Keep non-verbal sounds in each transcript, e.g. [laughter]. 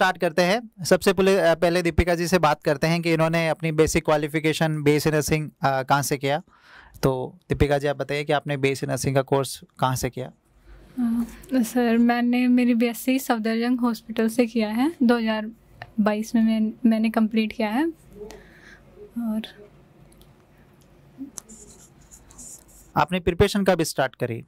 Start करते हैं सबसे पहले दीपिका जी से बात करते हैं कि इन्होंने अपनी बेसिक क्वालिफिकेशन बेस नर्सिंग कहाँ से किया तो दीपिका जी आप बताइए कि आपने बेस नर्सिंग का कोर्स कहाँ से किया सर मैंने मेरी बीएससी सफदरजंग हॉस्पिटल से किया है 2022 में मैं, मैंने कंप्लीट किया है और आपने प्रिपरेशन कब स्टार्ट करी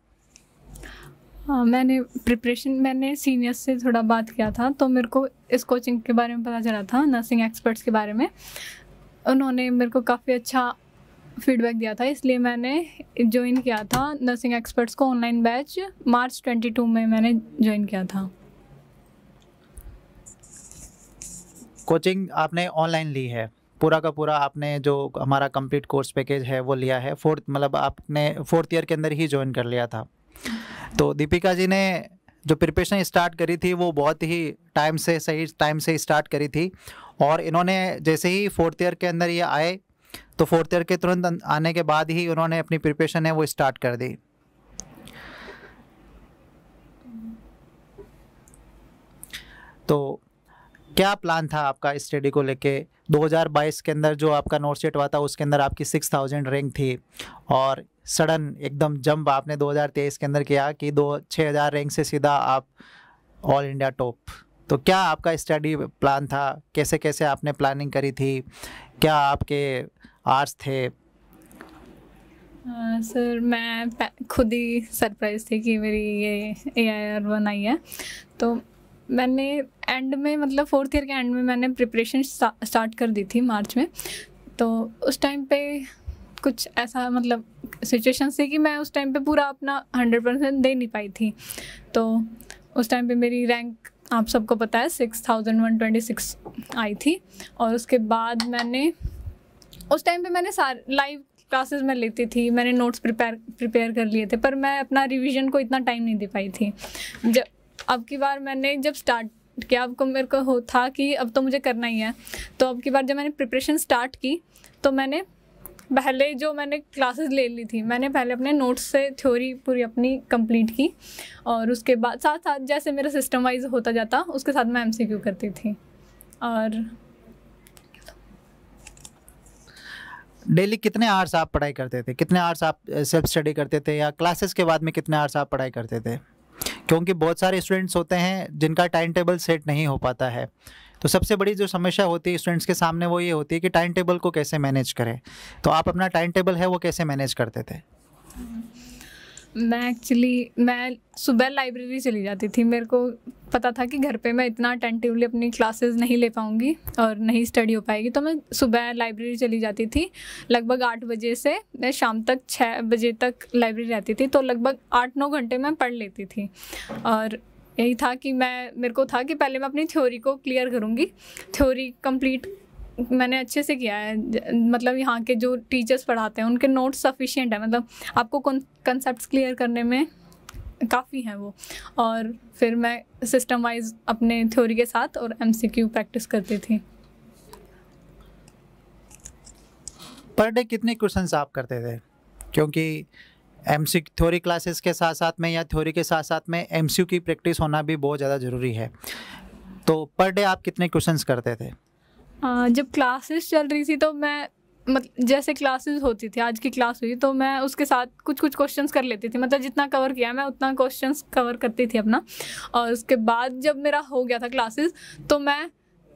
हाँ, मैंने प्रिपरेशन मैंने सीनियर्स से थोड़ा बात किया था तो मेरे को इस कोचिंग के बारे में पता चला था नर्सिंग एक्सपर्ट्स के बारे में उन्होंने मेरे को काफ़ी अच्छा फीडबैक दिया था इसलिए मैंने ज्वाइन किया था नर्सिंग एक्सपर्ट्स को ऑनलाइन बैच मार्च 22 में मैंने ज्वाइन किया था कोचिंग आपने ऑनलाइन ली है पूरा का पूरा आपने जो हमारा कंप्लीट कोर्स पैकेज है वो लिया है फोर्थ मतलब आपने फोर्थ ईयर के अंदर ही ज्वाइन कर लिया था तो दीपिका जी ने जो प्रिपरेशन स्टार्ट करी थी वो बहुत ही टाइम से सही टाइम से स्टार्ट करी थी और इन्होंने जैसे ही फोर्थ ईयर के अंदर ये आए तो फोर्थ ईयर के तुरंत अं-, आने के बाद ही उन्होंने अपनी प्रिपरेशन है वो स्टार्ट कर दी तो क्या प्लान था आपका स्टडी को लेके 2022 के अंदर जो आपका नोट सेट हुआ था उसके अंदर आपकी 6000 रैंक थी और सडन एकदम जंप आपने 2023 के अंदर किया कि दो छः हज़ार रैंक से सीधा आप ऑल इंडिया टॉप तो क्या आपका स्टडी प्लान था कैसे कैसे आपने प्लानिंग करी थी क्या आपके आर्ट्स थे सर सर मैं खुद ही सरप्राइज थी कि मेरी ये ए आई आर वन आई है तो मैंने एंड में मतलब फोर्थ ईयर के एंड में मैंने प्रिपरेशन स्टार्ट कर दी थी मार्च में तो उस टाइम पे कुछ ऐसा मतलब सिचुएशन थी कि मैं उस टाइम पे पूरा अपना हंड्रेड परसेंट दे नहीं पाई थी तो उस टाइम पे मेरी रैंक आप सबको पता है six thousand one twenty six आई थी और उसके बाद मैंने उस टाइम पे मैंने सारे लाइव क्लासेस में लेती थी मैंने नोट्स प्रिपेयर प्रिपेयर कर लिए थे पर मैं अपना रिवीजन को इतना टाइम नहीं दे पाई थी जब अब की बार मैंने जब स्टार्ट किया अब को मेरे को हो था कि अब तो मुझे करना ही है तो अब की बार जब मैंने प्रिपरेशन स्टार्ट की तो मैंने पहले जो मैंने क्लासेस ले ली थी मैंने पहले अपने नोट्स से थ्योरी पूरी अपनी कंप्लीट की और उसके बाद साथ साथ जैसे मेरा सिस्टम वाइज होता जाता उसके साथ मैं एमसीक्यू करती थी और डेली कितने आवर्स आप पढ़ाई करते थे कितने आवर्स आप सेल्फ स्टडी करते थे या क्लासेस के बाद में कितने आवर्स आप पढ़ाई करते थे क्योंकि बहुत सारे स्टूडेंट्स होते हैं जिनका टाइम टेबल सेट नहीं हो पाता है तो सबसे बड़ी जो समस्या होती है स्टूडेंट्स के सामने वो ये होती है कि टाइम टेबल को कैसे मैनेज करें तो आप अपना टाइम टेबल है वो कैसे मैनेज करते थे मैं एक्चुअली मैं सुबह लाइब्रेरी चली जाती थी मेरे को पता था कि घर पे मैं इतना अटेंटिवली अपनी क्लासेस नहीं ले पाऊँगी और नहीं स्टडी हो पाएगी तो मैं सुबह लाइब्रेरी चली जाती थी लगभग आठ बजे से मैं शाम तक छः बजे तक लाइब्रेरी रहती थी तो लगभग आठ नौ घंटे मैं पढ़ लेती थी और यही था कि मैं मेरे को था कि पहले मैं अपनी थ्योरी को क्लियर करूँगी थ्योरी कंप्लीट मैंने अच्छे से किया है मतलब यहाँ के जो टीचर्स पढ़ाते हैं उनके नोट्स सफिशियंट है मतलब आपको कंसेप्ट क्लियर करने में काफ़ी हैं वो और फिर मैं सिस्टम वाइज अपने थ्योरी के साथ और क्यू प्रैक्टिस करती थी पर डे कितने क्वेश्चंस आप करते थे क्योंकि एम सी थ्योरी क्लासेस के साथ साथ में या थ्योरी के साथ साथ में एम सी की प्रैक्टिस होना भी बहुत ज़्यादा ज़रूरी है तो पर डे आप कितने क्वेश्चन करते थे आ, जब क्लासेस चल रही थी तो मैं मतलब जैसे क्लासेस होती थी आज की क्लास हुई तो मैं उसके साथ कुछ कुछ क्वेश्चंस कर लेती थी मतलब जितना कवर किया मैं उतना क्वेश्चंस कवर करती थी अपना और उसके बाद जब मेरा हो गया था क्लासेस तो मैं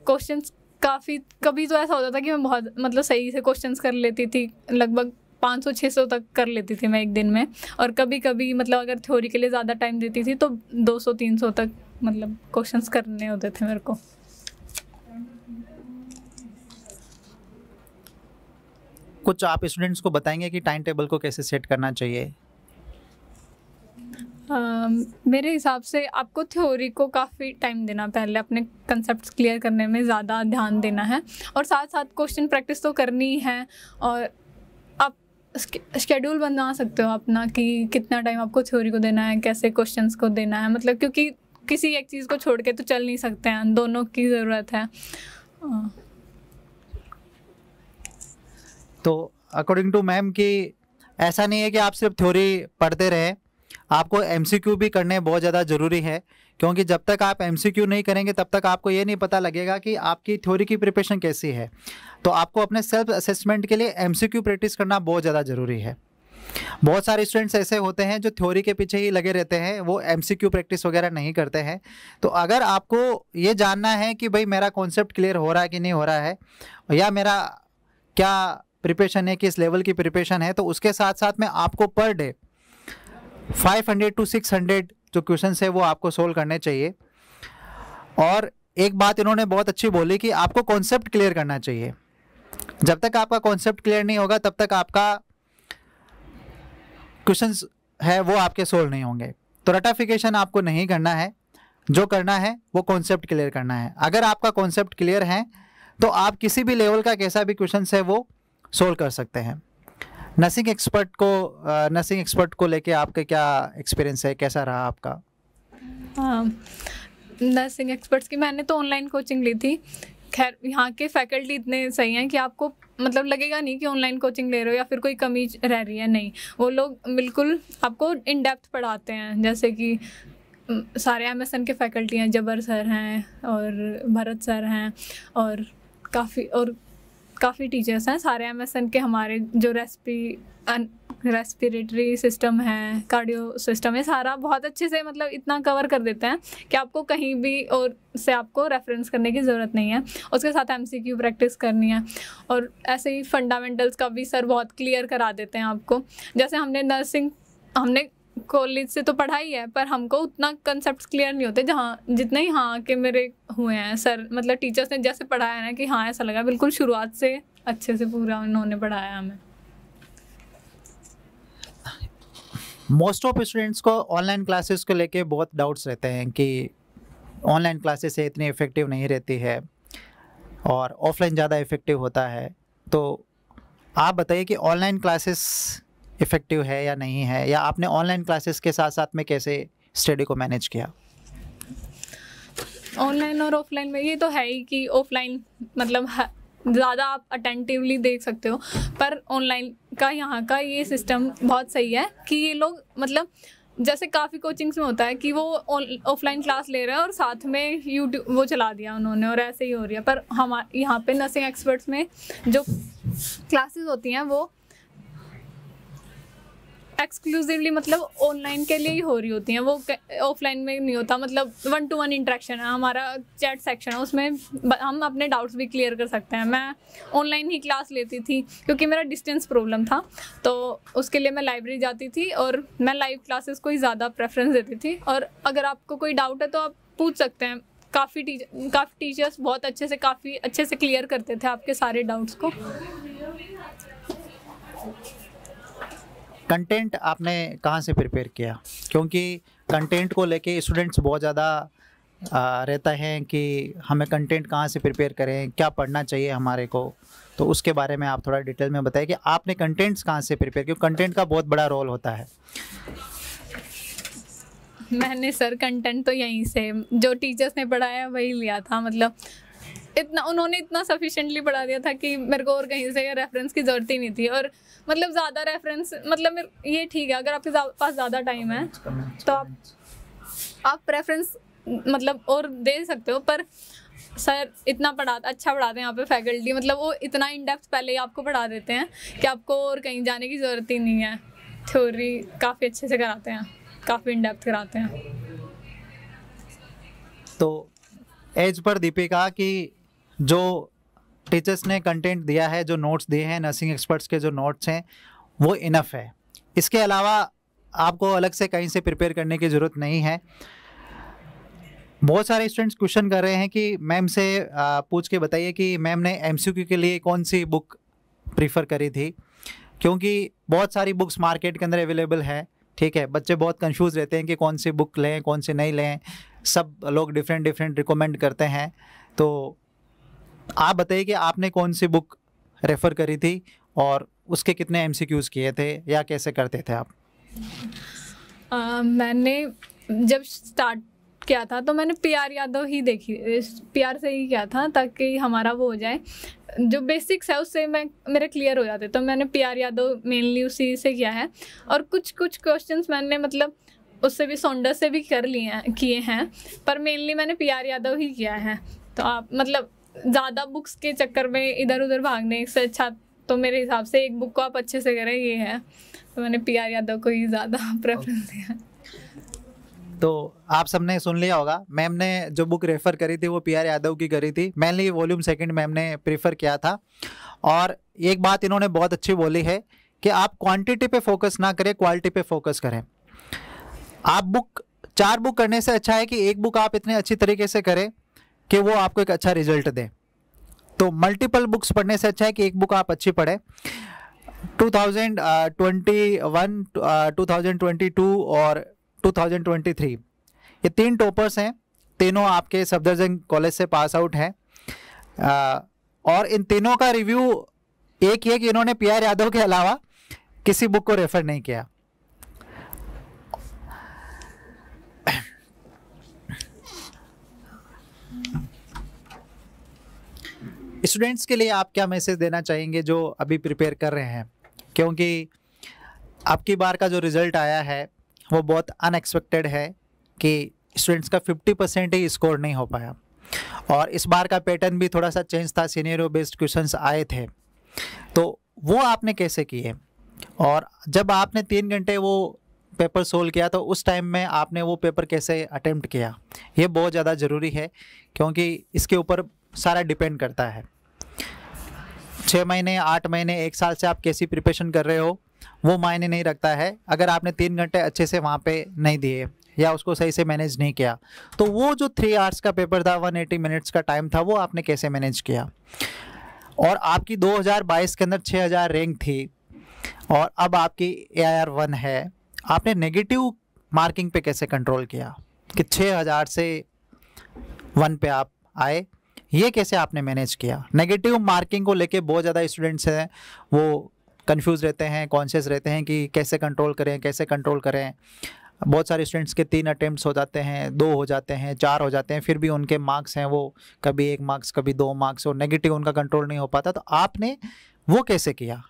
क्वेश्चंस काफ़ी कभी तो ऐसा होता था कि मैं बहुत मतलब सही से क्वेश्चंस कर लेती थी लगभग पाँच सौ छः सौ तक कर लेती थी मैं एक दिन में और कभी कभी मतलब अगर थ्योरी के लिए ज़्यादा टाइम देती थी तो दो सौ तीन सौ तक मतलब क्वेश्चन करने होते थे मेरे को कुछ आप स्टूडेंट्स को बताएंगे कि टाइम टेबल को कैसे सेट करना चाहिए Uh, मेरे हिसाब से आपको थ्योरी को काफ़ी टाइम देना पहले अपने कंसेप्ट क्लियर करने में ज़्यादा ध्यान देना है और साथ साथ क्वेश्चन प्रैक्टिस तो करनी ही है और शेड्यूल बना सकते हो अपना कि कितना टाइम आपको थ्योरी को देना है कैसे क्वेश्चंस को देना है मतलब क्योंकि किसी एक चीज़ को छोड़ के तो चल नहीं सकते हैं दोनों की ज़रूरत है हाँ। तो अकॉर्डिंग टू मैम कि ऐसा नहीं है कि आप सिर्फ थ्योरी पढ़ते रहें आपको एम भी करने बहुत ज़्यादा ज़रूरी है क्योंकि जब तक आप एम नहीं करेंगे तब तक आपको ये नहीं पता लगेगा कि आपकी थ्योरी की प्रिपरेशन कैसी है तो आपको अपने सेल्फ असेसमेंट के लिए एम प्रैक्टिस करना बहुत ज़्यादा ज़रूरी है बहुत सारे स्टूडेंट्स ऐसे होते हैं जो थ्योरी के पीछे ही लगे रहते हैं वो एम प्रैक्टिस वगैरह नहीं करते हैं तो अगर आपको ये जानना है कि भाई मेरा कॉन्सेप्ट क्लियर हो रहा है कि नहीं हो रहा है या मेरा क्या प्रिपरेशन है किस लेवल की प्रिपरेशन है तो उसके साथ साथ में आपको पर डे 500 टू 600 जो क्वेश्चन है वो आपको सोल्व करने चाहिए और एक बात इन्होंने बहुत अच्छी बोली कि आपको कॉन्सेप्ट क्लियर करना चाहिए जब तक आपका कॉन्सेप्ट क्लियर नहीं होगा तब तक आपका क्वेश्चन है वो आपके सोल्व नहीं होंगे तो रटाफिकेशन आपको नहीं करना है जो करना है वो कॉन्सेप्ट क्लियर करना है अगर आपका कॉन्सेप्ट क्लियर है तो आप किसी भी लेवल का कैसा भी क्वेश्चन है वो सोल्व कर सकते हैं नर्सिंग एक्सपर्ट को नर्सिंग एक्सपर्ट को लेके आपके क्या एक्सपीरियंस है कैसा रहा आपका हाँ, नर्सिंग एक्सपर्ट्स की मैंने तो ऑनलाइन कोचिंग ली थी खैर यहाँ के फैकल्टी इतने सही हैं कि आपको मतलब लगेगा नहीं कि ऑनलाइन कोचिंग ले रहे हो या फिर कोई कमी रह रही है नहीं वो लोग बिल्कुल आपको इन डेप्थ पढ़ाते हैं जैसे कि सारे एम एस के फैकल्टी हैं जबर सर हैं और भरत सर हैं और काफ़ी और काफ़ी टीचर्स हैं सारे एम के हमारे जो रेस्पी रेस्पिरेटरी सिस्टम है कार्डियो सिस्टम है सारा बहुत अच्छे से मतलब इतना कवर कर देते हैं कि आपको कहीं भी और से आपको रेफरेंस करने की ज़रूरत नहीं है उसके साथ एम प्रैक्टिस करनी है और ऐसे ही फंडामेंटल्स का भी सर बहुत क्लियर करा देते हैं आपको जैसे हमने नर्सिंग हमने कॉलेज से तो पढ़ाई है पर हमको उतना कंसेप्ट क्लियर नहीं होते जहाँ जितने ही हाँ के मेरे हुए हैं सर मतलब टीचर्स ने जैसे पढ़ाया ना कि हाँ ऐसा लगा बिल्कुल शुरुआत से अच्छे से पूरा उन्होंने पढ़ाया हमें मोस्ट ऑफ स्टूडेंट्स को ऑनलाइन क्लासेस को लेके बहुत डाउट्स रहते हैं कि ऑनलाइन क्लासेस से इतनी इफ़ेक्टिव नहीं रहती है और ऑफलाइन ज़्यादा इफ़ेक्टिव होता है तो आप बताइए कि ऑनलाइन क्लासेस इफ़ेक्टिव है या नहीं है या आपने ऑनलाइन क्लासेस के साथ साथ में कैसे स्टडी को मैनेज किया ऑनलाइन और ऑफलाइन में ये तो है ही कि ऑफलाइन मतलब ज़्यादा आप अटेंटिवली देख सकते हो पर ऑनलाइन का यहाँ का ये सिस्टम बहुत सही है कि ये लोग मतलब जैसे काफ़ी कोचिंग्स में होता है कि वो ऑफलाइन क्लास ले रहे हैं और साथ में यूट्यूब वो चला दिया उन्होंने और ऐसे ही हो रहा है पर हम यहाँ पे नर्सिंग एक्सपर्ट्स में जो क्लासेस होती हैं वो एक्सक्लूसिवली मतलब ऑनलाइन के लिए ही हो रही होती हैं वो ऑफलाइन में नहीं होता मतलब वन टू वन इंट्रैक्शन है हमारा चैट सेक्शन है उसमें हम अपने डाउट्स भी क्लियर कर सकते हैं मैं ऑनलाइन ही क्लास लेती थी क्योंकि मेरा डिस्टेंस प्रॉब्लम था तो उसके लिए मैं लाइब्रेरी जाती थी और मैं लाइव क्लासेस को ही ज़्यादा प्रेफरेंस देती थी और अगर आपको कोई डाउट है तो आप पूछ सकते हैं काफ़ी टीचर काफ़ी टीचर्स बहुत अच्छे से काफ़ी अच्छे से क्लियर करते थे आपके सारे डाउट्स को कंटेंट आपने कहाँ से प्रिपेयर किया क्योंकि कंटेंट को लेके स्टूडेंट्स बहुत ज़्यादा रहता है कि हमें कंटेंट कहाँ से प्रिपेयर करें क्या पढ़ना चाहिए हमारे को तो उसके बारे में आप थोड़ा डिटेल में बताइए कि आपने कंटेंट्स कहाँ से प्रिपेयर क्यों कंटेंट का बहुत बड़ा रोल होता है मैंने सर कंटेंट तो यहीं से जो टीचर्स ने पढ़ाया वही लिया था मतलब इतना उन्होंने इतना सफिशेंटली पढ़ा दिया था कि मेरे को और कहीं से रेफरेंस की ज़रूरत ही नहीं थी और मतलब ज़्यादा रेफरेंस मतलब ये ठीक है अगर आपके पास ज़्यादा टाइम है तो आप आप प्रेफरेंस मतलब और दे सकते हो पर सर इतना पढ़ाते अच्छा पढ़ाते हैं यहाँ पे फैकल्टी मतलब वो इतना इन डेप्थ पहले ही आपको पढ़ा देते हैं कि आपको और कहीं जाने की ज़रूरत ही नहीं है थ्योरी काफ़ी अच्छे से कराते हैं काफ़ी इन डेप्थ कराते हैं तो एज पर दीपिका कि जो टीचर्स ने कंटेंट दिया है जो नोट्स दिए हैं नर्सिंग एक्सपर्ट्स के जो नोट्स हैं वो इनफ है इसके अलावा आपको अलग से कहीं से प्रिपेयर करने की ज़रूरत नहीं है बहुत सारे स्टूडेंट्स क्वेश्चन कर रहे हैं कि मैम से पूछ के बताइए कि मैम ने एम के लिए कौन सी बुक प्रीफर करी थी क्योंकि बहुत सारी बुक्स मार्केट के अंदर अवेलेबल है ठीक है बच्चे बहुत कंफ्यूज रहते हैं कि कौन सी बुक लें कौन सी नहीं लें सब लोग डिफरेंट डिफरेंट रिकमेंड करते हैं तो आप बताइए कि आपने कौन सी बुक रेफ़र करी थी और उसके कितने एम किए थे या कैसे करते थे आप आ, मैंने जब स्टार्ट किया था तो मैंने पी आर यादव ही देखी पी आर से ही किया था ताकि हमारा वो हो जाए जो बेसिक्स है उससे मैं मेरे क्लियर हो जाते तो मैंने पी आर यादव मेनली उसी से किया है और कुछ कुछ क्वेश्चंस मैंने मतलब उससे भी सोंडर से भी कर लिए किए हैं पर मेनली मैंने पी आर यादव ही किया है तो आप मतलब ज़्यादा बुक्स के चक्कर में इधर उधर भागने से अच्छा तो मेरे हिसाब से एक बुक को आप अच्छे से करें ये है तो मैंने पी आर यादव को ही ज़्यादा [laughs] प्रेफरेंस दिया तो आप सबने सुन लिया होगा मैम ने जो बुक रेफ़र करी थी वो पी आर यादव की करी थी मैनली वॉल्यूम सेकंड मैम ने प्रेफर किया था और एक बात इन्होंने बहुत अच्छी बोली है कि आप क्वांटिटी पे फोकस ना करें क्वालिटी पे फोकस करें आप बुक चार बुक करने से अच्छा है कि एक बुक आप इतने अच्छी तरीके से करें कि वो आपको एक अच्छा रिजल्ट दें तो मल्टीपल बुक्स पढ़ने से अच्छा है कि एक बुक आप अच्छी पढ़ें 2021, 2022 uh, और 2023 ये तीन टॉपर्स हैं तीनों आपके सफदरजंग कॉलेज से पास आउट हैं uh, और इन तीनों का रिव्यू एक ही है कि इन्होंने पी आर यादव के अलावा किसी बुक को रेफर नहीं किया स्टूडेंट्स के लिए आप क्या मैसेज देना चाहेंगे जो अभी प्रिपेयर कर रहे हैं क्योंकि आपकी बार का जो रिज़ल्ट आया है वो बहुत अनएक्सपेक्टेड है कि स्टूडेंट्स का 50 परसेंट ही स्कोर नहीं हो पाया और इस बार का पैटर्न भी थोड़ा सा चेंज था सीनियरों बेस्ड क्वेश्चंस आए थे तो वो आपने कैसे किए और जब आपने तीन घंटे वो पेपर सोल्व किया तो उस टाइम में आपने वो पेपर कैसे अटैम्प्ट किया ये बहुत ज़्यादा ज़रूरी है क्योंकि इसके ऊपर सारा डिपेंड करता है छः महीने आठ महीने एक साल से आप कैसी प्रिपरेशन कर रहे हो वो मायने नहीं रखता है अगर आपने तीन घंटे अच्छे से वहाँ पे नहीं दिए या उसको सही से मैनेज नहीं किया तो वो जो थ्री आवर्स का पेपर था वन एटी मिनट्स का टाइम था वो आपने कैसे मैनेज किया और आपकी 2022 के अंदर 6000 रैंक थी और अब आपकी ए आई आर वन है आपने नेगेटिव मार्किंग पे कैसे कंट्रोल किया कि 6000 से वन पे आप आए ये कैसे आपने मैनेज किया नेगेटिव मार्किंग को लेके बहुत ज़्यादा स्टूडेंट्स हैं वो कंफ्यूज रहते हैं कॉन्शियस रहते हैं कि कैसे कंट्रोल करें कैसे कंट्रोल करें बहुत सारे स्टूडेंट्स के तीन अटैम्प्ट हो जाते हैं दो हो जाते हैं चार हो जाते हैं फिर भी उनके मार्क्स हैं वो कभी एक मार्क्स कभी दो मार्क्स और नेगेटिव उनका कंट्रोल नहीं हो पाता तो आपने वो कैसे किया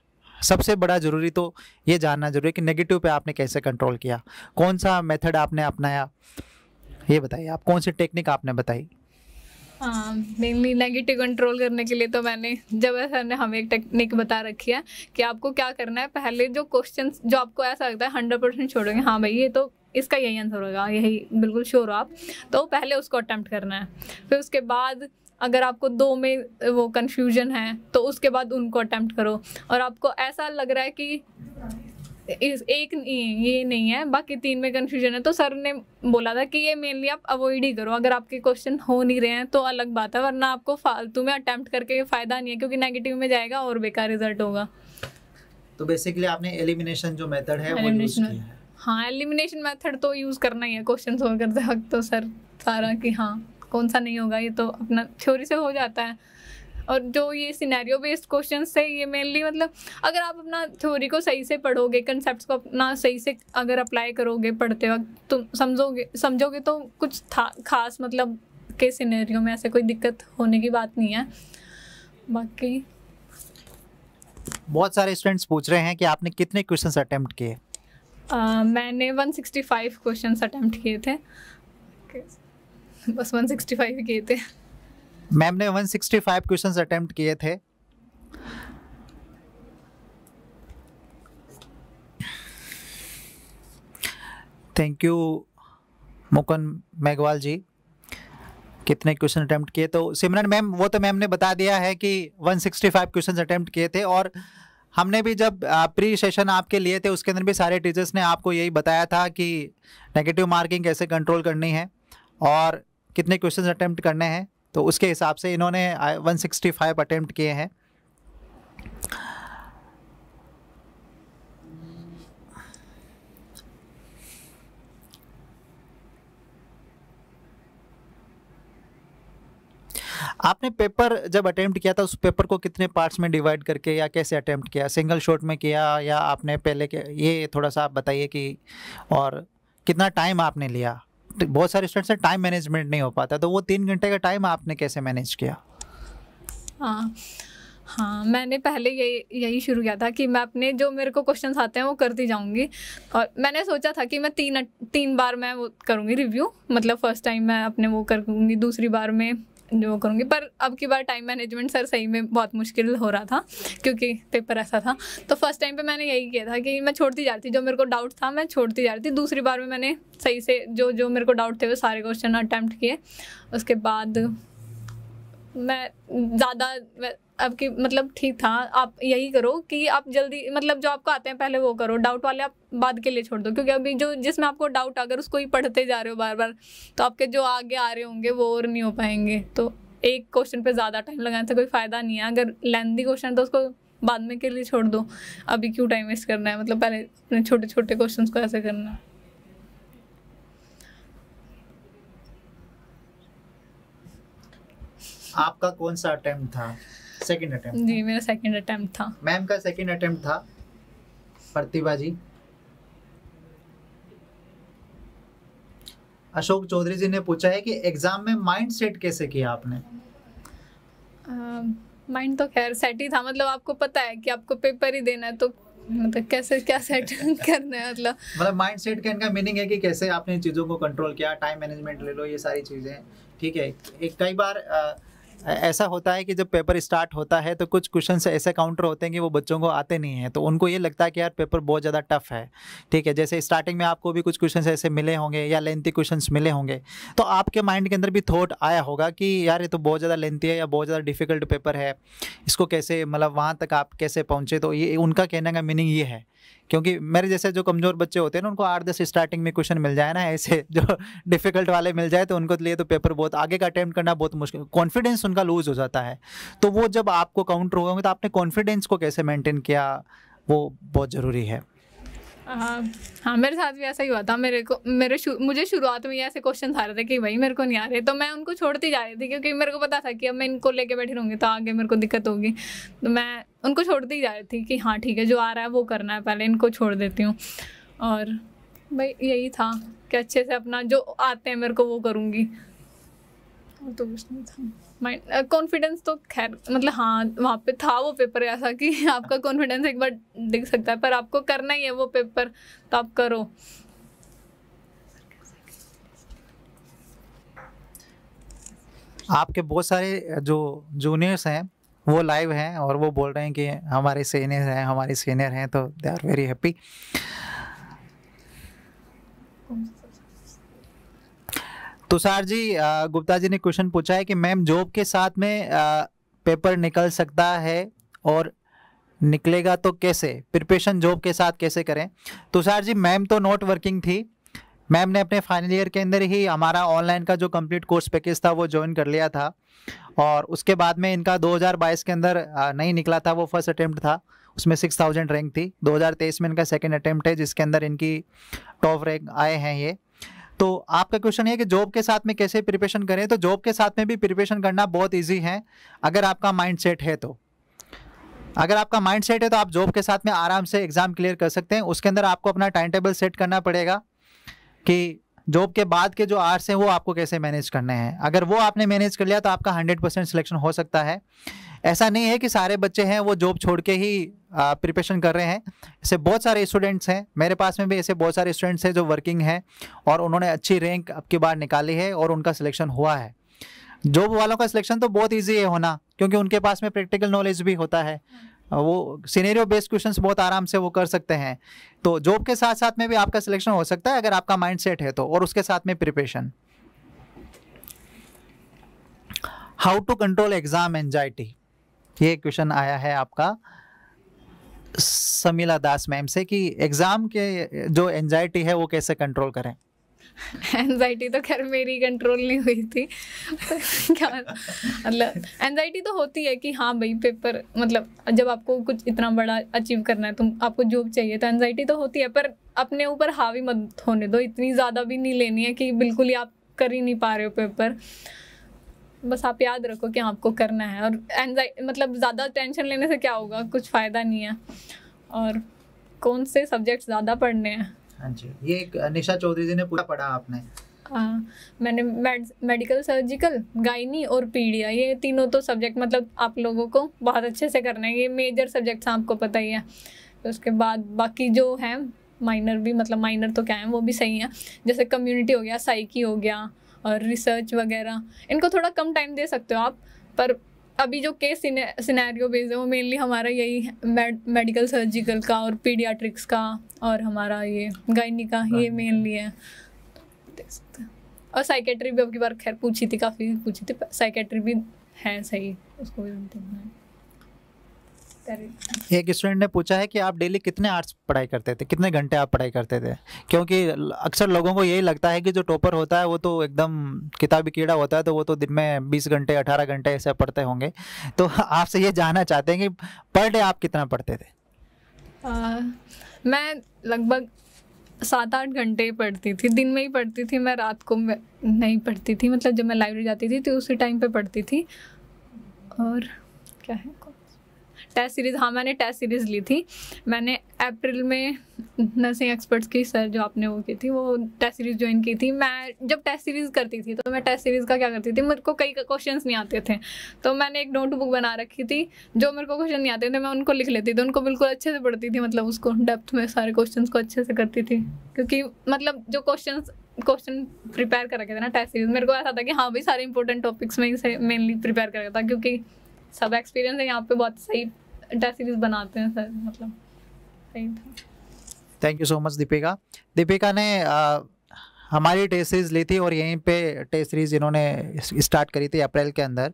सबसे बड़ा ज़रूरी तो ये जानना जरूरी है कि नेगेटिव पे आपने कैसे कंट्रोल किया कौन सा मेथड आपने अपनाया ये बताइए आप कौन सी टेक्निक आपने बताई मेनली नेगेटिव कंट्रोल करने के लिए तो मैंने जब सर ने हमें एक टेक्निक बता रखी है कि आपको क्या करना है पहले जो क्वेश्चन जो आपको ऐसा लगता है हंड्रेड परसेंट छोड़ेंगे हाँ भाई ये तो इसका यही आंसर होगा यही बिल्कुल श्योर हो आप तो पहले उसको अटैम्प्ट करना है फिर उसके बाद अगर आपको दो में वो कन्फ्यूजन है तो उसके बाद उनको अटैम्प्ट करो और आपको ऐसा लग रहा है कि इस एक नहीं ये नहीं है बाकी तीन में कन्फ्यूजन है तो सर ने बोला था कि ये मेनली आप अवॉइड ही करो अगर आपके क्वेश्चन हो नहीं रहे हैं तो अलग बात है वरना आपको फालतू में अटैम्प्ट करके फ़ायदा नहीं है क्योंकि नेगेटिव में जाएगा और बेकार रिजल्ट होगा तो बेसिकली आपने एलिमिनेशन जो मेथड है है हाँ एलिमिनेशन मेथड तो यूज़ करना ही है क्वेश्चन सोल्व करते वक्त तो सर सारा कि हाँ कौन सा नहीं होगा ये तो अपना थ्योरी से हो जाता है और जो ये सिनेरियो बेस्ड क्वेश्चन थे ये मेनली मतलब अगर आप अपना थ्योरी को सही से पढ़ोगे कंसेप्ट को अपना सही से अगर अप्लाई करोगे पढ़ते वक्त तुम समझोगे समझोगे तो कुछ था खास मतलब के सिनेरियो में ऐसे कोई दिक्कत होने की बात नहीं है बाकी बहुत सारे स्टूडेंट्स पूछ रहे हैं कि आपने कितने क्वेश्चंस अटेम्प्ट किए वन मैंने 165 क्वेश्चंस अटेम्प्ट किए थे बस बस 165 फाइव किए थे मैम ने 165 क्वेश्चंस अटेम्प्ट किए थे थैंक यू मुकुंद मेघवाल जी कितने क्वेश्चन अटेम्प्ट किए तो सिमरन मैम वो तो मैम ने बता दिया है कि 165 क्वेश्चंस अटेम्प्ट किए थे और हमने भी जब प्री सेशन आपके लिए थे उसके अंदर भी सारे टीचर्स ने आपको यही बताया था कि नेगेटिव मार्किंग कैसे कंट्रोल करनी है और कितने क्वेश्चंस अटेम्प्ट करने हैं तो उसके हिसाब से इन्होंने 165 अटैम्प्ट किए हैं आपने पेपर जब अटेम्प्ट किया था उस पेपर को कितने पार्ट्स में डिवाइड करके या कैसे अटेम्प्ट किया सिंगल शॉट में किया या आपने पहले के ये थोड़ा सा आप बताइए कि और कितना टाइम आपने लिया तो बहुत सारे स्टूडेंट्स से टाइम मैनेजमेंट नहीं हो पाता तो वो तीन घंटे का टाइम आपने कैसे मैनेज किया हाँ, हाँ मैंने पहले यही यही शुरू किया था कि मैं अपने जो मेरे को क्वेश्चन आते हैं वो करती जाऊंगी और मैंने सोचा था कि मैं तीन तीन बार मैं वो करूँगी रिव्यू मतलब फ़र्स्ट टाइम मैं अपने वो करूँगी दूसरी बार में जो करूँगी पर अब की बार टाइम मैनेजमेंट सर सही में बहुत मुश्किल हो रहा था क्योंकि पेपर ऐसा था तो फर्स्ट टाइम पे मैंने यही किया था कि मैं छोड़ती जा रही थी जो मेरे को डाउट था मैं छोड़ती जा रही थी दूसरी बार में मैंने सही से जो जो मेरे को डाउट थे वो सारे क्वेश्चन अटैम्प्ट किए उसके बाद मैं ज़्यादा आपकी मतलब ठीक था आप यही करो कि आप जल्दी मतलब जो आपको आते हैं पहले वो करो डाउट वाले आप बाद के लिए छोड़ दो क्योंकि अभी जो जिसमें आपको डाउट अगर उसको ही पढ़ते जा रहे हो बार बार तो आपके जो आगे आ रहे होंगे वो और नहीं हो पाएंगे तो एक क्वेश्चन पे ज़्यादा टाइम लगाने से कोई फ़ायदा नहीं है अगर लेंदी क्वेश्चन तो उसको बाद में के लिए छोड़ दो अभी क्यों टाइम वेस्ट करना है मतलब पहले अपने छोटे छोटे क्वेश्चन को ऐसे करना है आपका कौन सा अटेम्प्ट था सेकंड अटेम्प्ट जी मेरा सेकंड अटेम्प्ट था मैम का सेकंड अटेम्प्ट था प्रतिभा जी अशोक चौधरी जी ने पूछा है कि एग्जाम में माइंड सेट कैसे किया आपने माइंड uh, तो खैर सेट ही था मतलब आपको पता है कि आपको पेपर ही देना है तो मतलब कैसे क्या सेट [laughs] करना है मतलब मतलब माइंड सेट का इनका मीनिंग है कि कैसे आपने चीज़ों को कंट्रोल किया टाइम मैनेजमेंट ले लो ये सारी चीज़ें ठीक है एक कई बार आ, ऐसा होता है कि जब पेपर स्टार्ट होता है तो कुछ क्वेश्चन ऐसे काउंटर होते हैं कि वो बच्चों को आते नहीं हैं तो उनको ये लगता है कि यार पेपर बहुत ज़्यादा टफ है ठीक है जैसे स्टार्टिंग में आपको भी कुछ क्वेश्चन ऐसे मिले होंगे या लेंथी क्वेश्चन मिले होंगे तो आपके माइंड के अंदर भी थाट आया होगा कि यार ये तो बहुत ज़्यादा लेंथी है या बहुत ज़्यादा डिफिकल्ट पेपर है इसको कैसे मतलब वहाँ तक आप कैसे पहुँचे तो ये उनका कहने का मीनिंग ये है क्योंकि मेरे जैसे जो कमज़ोर बच्चे होते हैं ना उनको आठ दस स्टार्टिंग में क्वेश्चन मिल जाए ना ऐसे जो डिफ़िकल्ट [laughs] वाले मिल जाए तो उनको लिए तो पेपर बहुत आगे का अटैम्प्ट करना बहुत मुश्किल कॉन्फिडेंस उनका लूज़ हो जाता है तो वो जब आपको काउंटर होगा तो आपने कॉन्फिडेंस को कैसे मेंटेन किया वो बहुत ज़रूरी है हाँ हाँ मेरे साथ भी ऐसा ही हुआ था मेरे को मेरे शु, मुझे शुरुआत में ऐसे क्वेश्चन आ रहे थे कि भाई मेरे को नहीं आ रहे तो मैं उनको छोड़ती जा रही थी क्योंकि मेरे को पता था कि अब मैं इनको लेके बैठी रहूँगी तो आगे मेरे को दिक्कत होगी तो मैं उनको छोड़ती जा रही थी कि हाँ ठीक है जो आ रहा है वो करना है पहले इनको छोड़ देती हूँ और भाई यही था कि अच्छे से अपना जो आते हैं मेरे को वो करूँगी तो कुछ नहीं था माइंड कॉन्फिडेंस uh, तो खैर मतलब हाँ वहाँ पे था वो पेपर ऐसा कि [laughs] आपका कॉन्फिडेंस एक बार दिख सकता है पर आपको करना ही है वो पेपर तो आप करो आपके बहुत सारे जो जूनियर्स हैं वो लाइव हैं और वो बोल रहे हैं कि हमारे सीनियर हैं हमारे सीनियर हैं तो they are very happy Tushar ji Gupta ji ने क्वेश्चन पूछा है कि मैम जॉब के साथ में पेपर निकल सकता है और निकलेगा तो कैसे प्रिपरेशन जॉब के साथ कैसे करें तुषार जी मैम तो नॉट वर्किंग थी मैम ने अपने फाइनल ईयर के अंदर ही हमारा ऑनलाइन का जो कंप्लीट कोर्स पैकेज था वो ज्वाइन कर लिया था और उसके बाद में इनका 2022 के अंदर नहीं निकला था वो फर्स्ट अटैम्प्ट था उसमें 6000 रैंक थी 2023 में इनका सेकेंड अटैम्प्ट है जिसके अंदर इनकी टॉप रैंक आए हैं ये तो आपका क्वेश्चन है कि जॉब के साथ में कैसे प्रिपरेशन करें तो जॉब के साथ में भी प्रिपरेशन करना बहुत ईजी है अगर आपका माइंड सेट है तो अगर आपका माइंड सेट है तो आप जॉब के साथ में आराम से एग्ज़ाम क्लियर कर सकते हैं उसके अंदर आपको अपना टाइम टेबल सेट करना पड़ेगा कि जॉब के बाद के जो आर्ट्स हैं वो आपको कैसे मैनेज करने हैं अगर वो आपने मैनेज कर लिया तो आपका हंड्रेड परसेंट सिलेक्शन हो सकता है ऐसा नहीं है कि सारे बच्चे हैं वो जॉब छोड़ के ही प्रिपरेशन कर रहे हैं ऐसे बहुत सारे स्टूडेंट्स हैं मेरे पास में भी ऐसे बहुत सारे स्टूडेंट्स हैं जो वर्किंग हैं और उन्होंने अच्छी रैंक अब की बार निकाली है और उनका सिलेक्शन हुआ है जॉब वालों का सिलेक्शन तो बहुत ईजी है होना क्योंकि उनके पास में प्रैक्टिकल नॉलेज भी होता है वो सीनेरियो बेस्ड क्वेश्चन बहुत आराम से वो कर सकते हैं तो जॉब के साथ साथ में भी आपका सिलेक्शन हो सकता है अगर आपका माइंड सेट है तो और उसके साथ में preparation how to control exam anxiety ये क्वेश्चन आया है आपका समीला दास मैम से कि एग्ज़ाम के जो एंजाइटी है वो कैसे कंट्रोल करें एनजाइटी तो खैर मेरी कंट्रोल नहीं हुई थी क्या मतलब एनजाइटी तो होती है कि हाँ भाई पेपर मतलब जब आपको कुछ इतना बड़ा अचीव करना है तो आपको जॉब चाहिए तो एनजाइटी तो होती है पर अपने ऊपर हावी मत होने दो इतनी ज़्यादा भी नहीं लेनी है कि बिल्कुल ही आप कर ही नहीं पा रहे हो पेपर बस आप याद रखो कि आपको करना है और एनजाइ मतलब ज़्यादा टेंशन लेने से क्या होगा कुछ फ़ायदा नहीं है और कौन से सब्जेक्ट ज़्यादा पढ़ने हैं हाँ जी ये एक निशा चौधरी जी ने पूरा पढ़ा आपने आ, हाँ। मैंने मेड, मेडिकल सर्जिकल गायनी और पीडिया ये तीनों तो सब्जेक्ट मतलब आप लोगों को बहुत अच्छे से करना है ये मेजर सब्जेक्ट्स आपको पता ही है तो उसके बाद बाकी जो है माइनर भी मतलब माइनर तो क्या है वो भी सही है जैसे कम्युनिटी हो गया साइकी हो गया और रिसर्च वगैरह इनको थोड़ा कम टाइम दे सकते हो आप पर अभी जो केस सिनेरियो बेस्ड है वो मेनली हमारा यही मेडिकल सर्जिकल का और पीडियाट्रिक्स का और हमारा ये गायनी का ये मेनली है और साइकेट्री भी अब की बार खैर पूछी थी काफ़ी पूछी थी साइकेट्री भी है सही उसको भी एक स्टूडेंट ने पूछा है कि आप डेली कितने आर्ट्स पढ़ाई करते थे कितने घंटे आप पढ़ाई करते थे क्योंकि अक्सर लोगों को यही लगता है कि जो टॉपर होता है वो तो एकदम किताबी कीड़ा होता है तो वो तो दिन में बीस घंटे अठारह घंटे ऐसे पढ़ते होंगे तो [laughs] आपसे ये जानना चाहते हैं कि पर डे आप कितना पढ़ते थे आ, मैं लगभग सात आठ घंटे ही पढ़ती थी दिन में ही पढ़ती थी मैं रात को मैं नहीं पढ़ती थी मतलब जब मैं लाइब्रेरी जाती थी तो उसी टाइम पर पढ़ती थी और क्या है टेस्ट सीरीज़ हाँ मैंने टेस्ट सीरीज़ ली थी मैंने अप्रैल में नर्सिंग एक्सपर्ट्स की सर जो आपने वो की थी वो टेस्ट सीरीज़ ज्वाइन की थी मैं जब टेस्ट सीरीज़ करती थी तो मैं टेस्ट सीरीज़ का क्या करती थी मेरे को कई क्वेश्चन नहीं आते थे तो मैंने एक नोट बुक बना रखी थी जो मेरे को क्वेश्चन नहीं आते थे मैं उनको लिख लेती थी उनको बिल्कुल अच्छे से पढ़ती थी मतलब उसको डेप्थ में सारे क्वेश्चन को अच्छे से करती थी क्योंकि मतलब जो क्वेश्चन क्वेश्चन प्रिपेयर कर रखे थे ना टेस्ट सीरीज मेरे को ऐसा था कि हाँ भाई सारे इंपॉर्टेंट टॉपिक्स में ही मेनली प्रिपेयर कर रखा था क्योंकि सब एक्सपीरियंस है यहाँ पे बहुत सही डा सीरीज बनाते हैं सर मतलब सही था thank you so much Deepika Deepika ने आ, हमारी टेस्ट सीरीज़ ली थी और यहीं पे टेस्ट सीरीज़ इन्होंने स्टार्ट करी थी अप्रैल के अंदर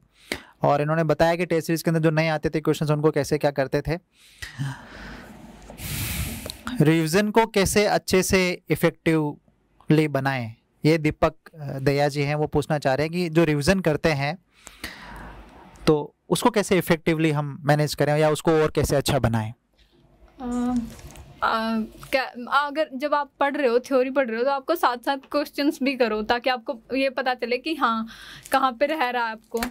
और इन्होंने बताया कि टेस्ट सीरीज़ के अंदर जो नए आते थे क्वेश्चंस उनको कैसे क्या करते थे रिवीजन को कैसे अच्छे से इफ़ेक्टिवली बनाएं ये दीपक दया जी हैं वो पूछना चाह रहे हैं कि जो रिविजन करते हैं तो उसको कैसे इफ़ेक्टिवली हम मैनेज करें या उसको और कैसे अच्छा बनाएं अगर जब आप पढ़ रहे हो थ्योरी पढ़ रहे हो तो आपको साथ साथ क्वेश्चंस भी करो ताकि आपको ये पता चले कि हाँ कहाँ पे रह रहा है आपको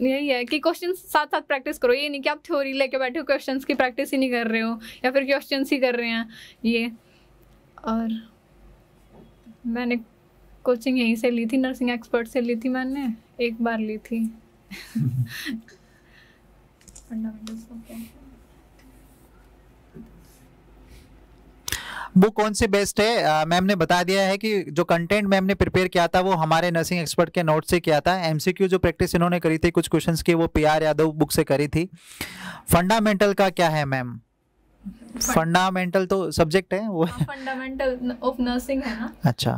यही है कि क्वेश्चन साथ साथ प्रैक्टिस करो ये नहीं कि आप थ्योरी लेके बैठे हो क्वेश्चन की प्रैक्टिस ही नहीं कर रहे हो या फिर क्वेश्चन ही कर रहे हैं ये और मैंने कोचिंग यहीं से ली थी नर्सिंग एक्सपर्ट से ली थी मैंने एक बार ली थी [laughs] वो कौन से बेस्ट है मैम ने बता दिया है कि जो कंटेंट मैम ने प्रिपेयर किया था वो हमारे नर्सिंग एक्सपर्ट के नोट से किया था एमसीक्यू जो प्रैक्टिस इन्होंने करी थी कुछ क्वेश्चंस की वो पीआर यादव बुक से करी थी फंडामेंटल का क्या है मैम फंडामेंटल तो सब्जेक्ट है वो फंडामेंटल ऑफ नर्सिंग है ना अच्छा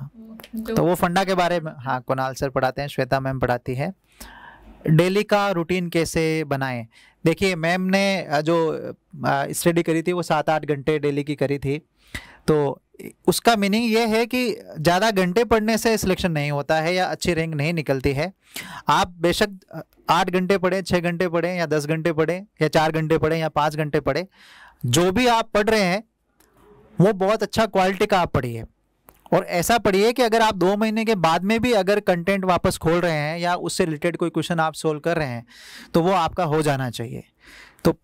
तो वो फंडा के बारे में हाँ कुणाल सर पढ़ाते हैं श्वेता मैम पढ़ाती है डेली का रूटीन कैसे बनाएं देखिए मैम ने जो स्टडी करी थी वो सात आठ घंटे डेली की करी थी तो उसका मीनिंग ये है कि ज़्यादा घंटे पढ़ने से सिलेक्शन नहीं होता है या अच्छी रैंक नहीं निकलती है आप बेशक आठ घंटे पढ़ें छः घंटे पढ़ें या दस घंटे पढ़ें या चार घंटे पढ़ें या पाँच घंटे पढ़ें जो भी आप पढ़ रहे हैं वो बहुत अच्छा क्वालिटी का आप पढ़िए और ऐसा पढ़िए कि अगर आप दो महीने के बाद में भी अगर कंटेंट वापस खोल रहे हैं या उससे रिलेटेड कोई क्वेश्चन आप सोल्व कर रहे हैं तो वो आपका हो जाना चाहिए तो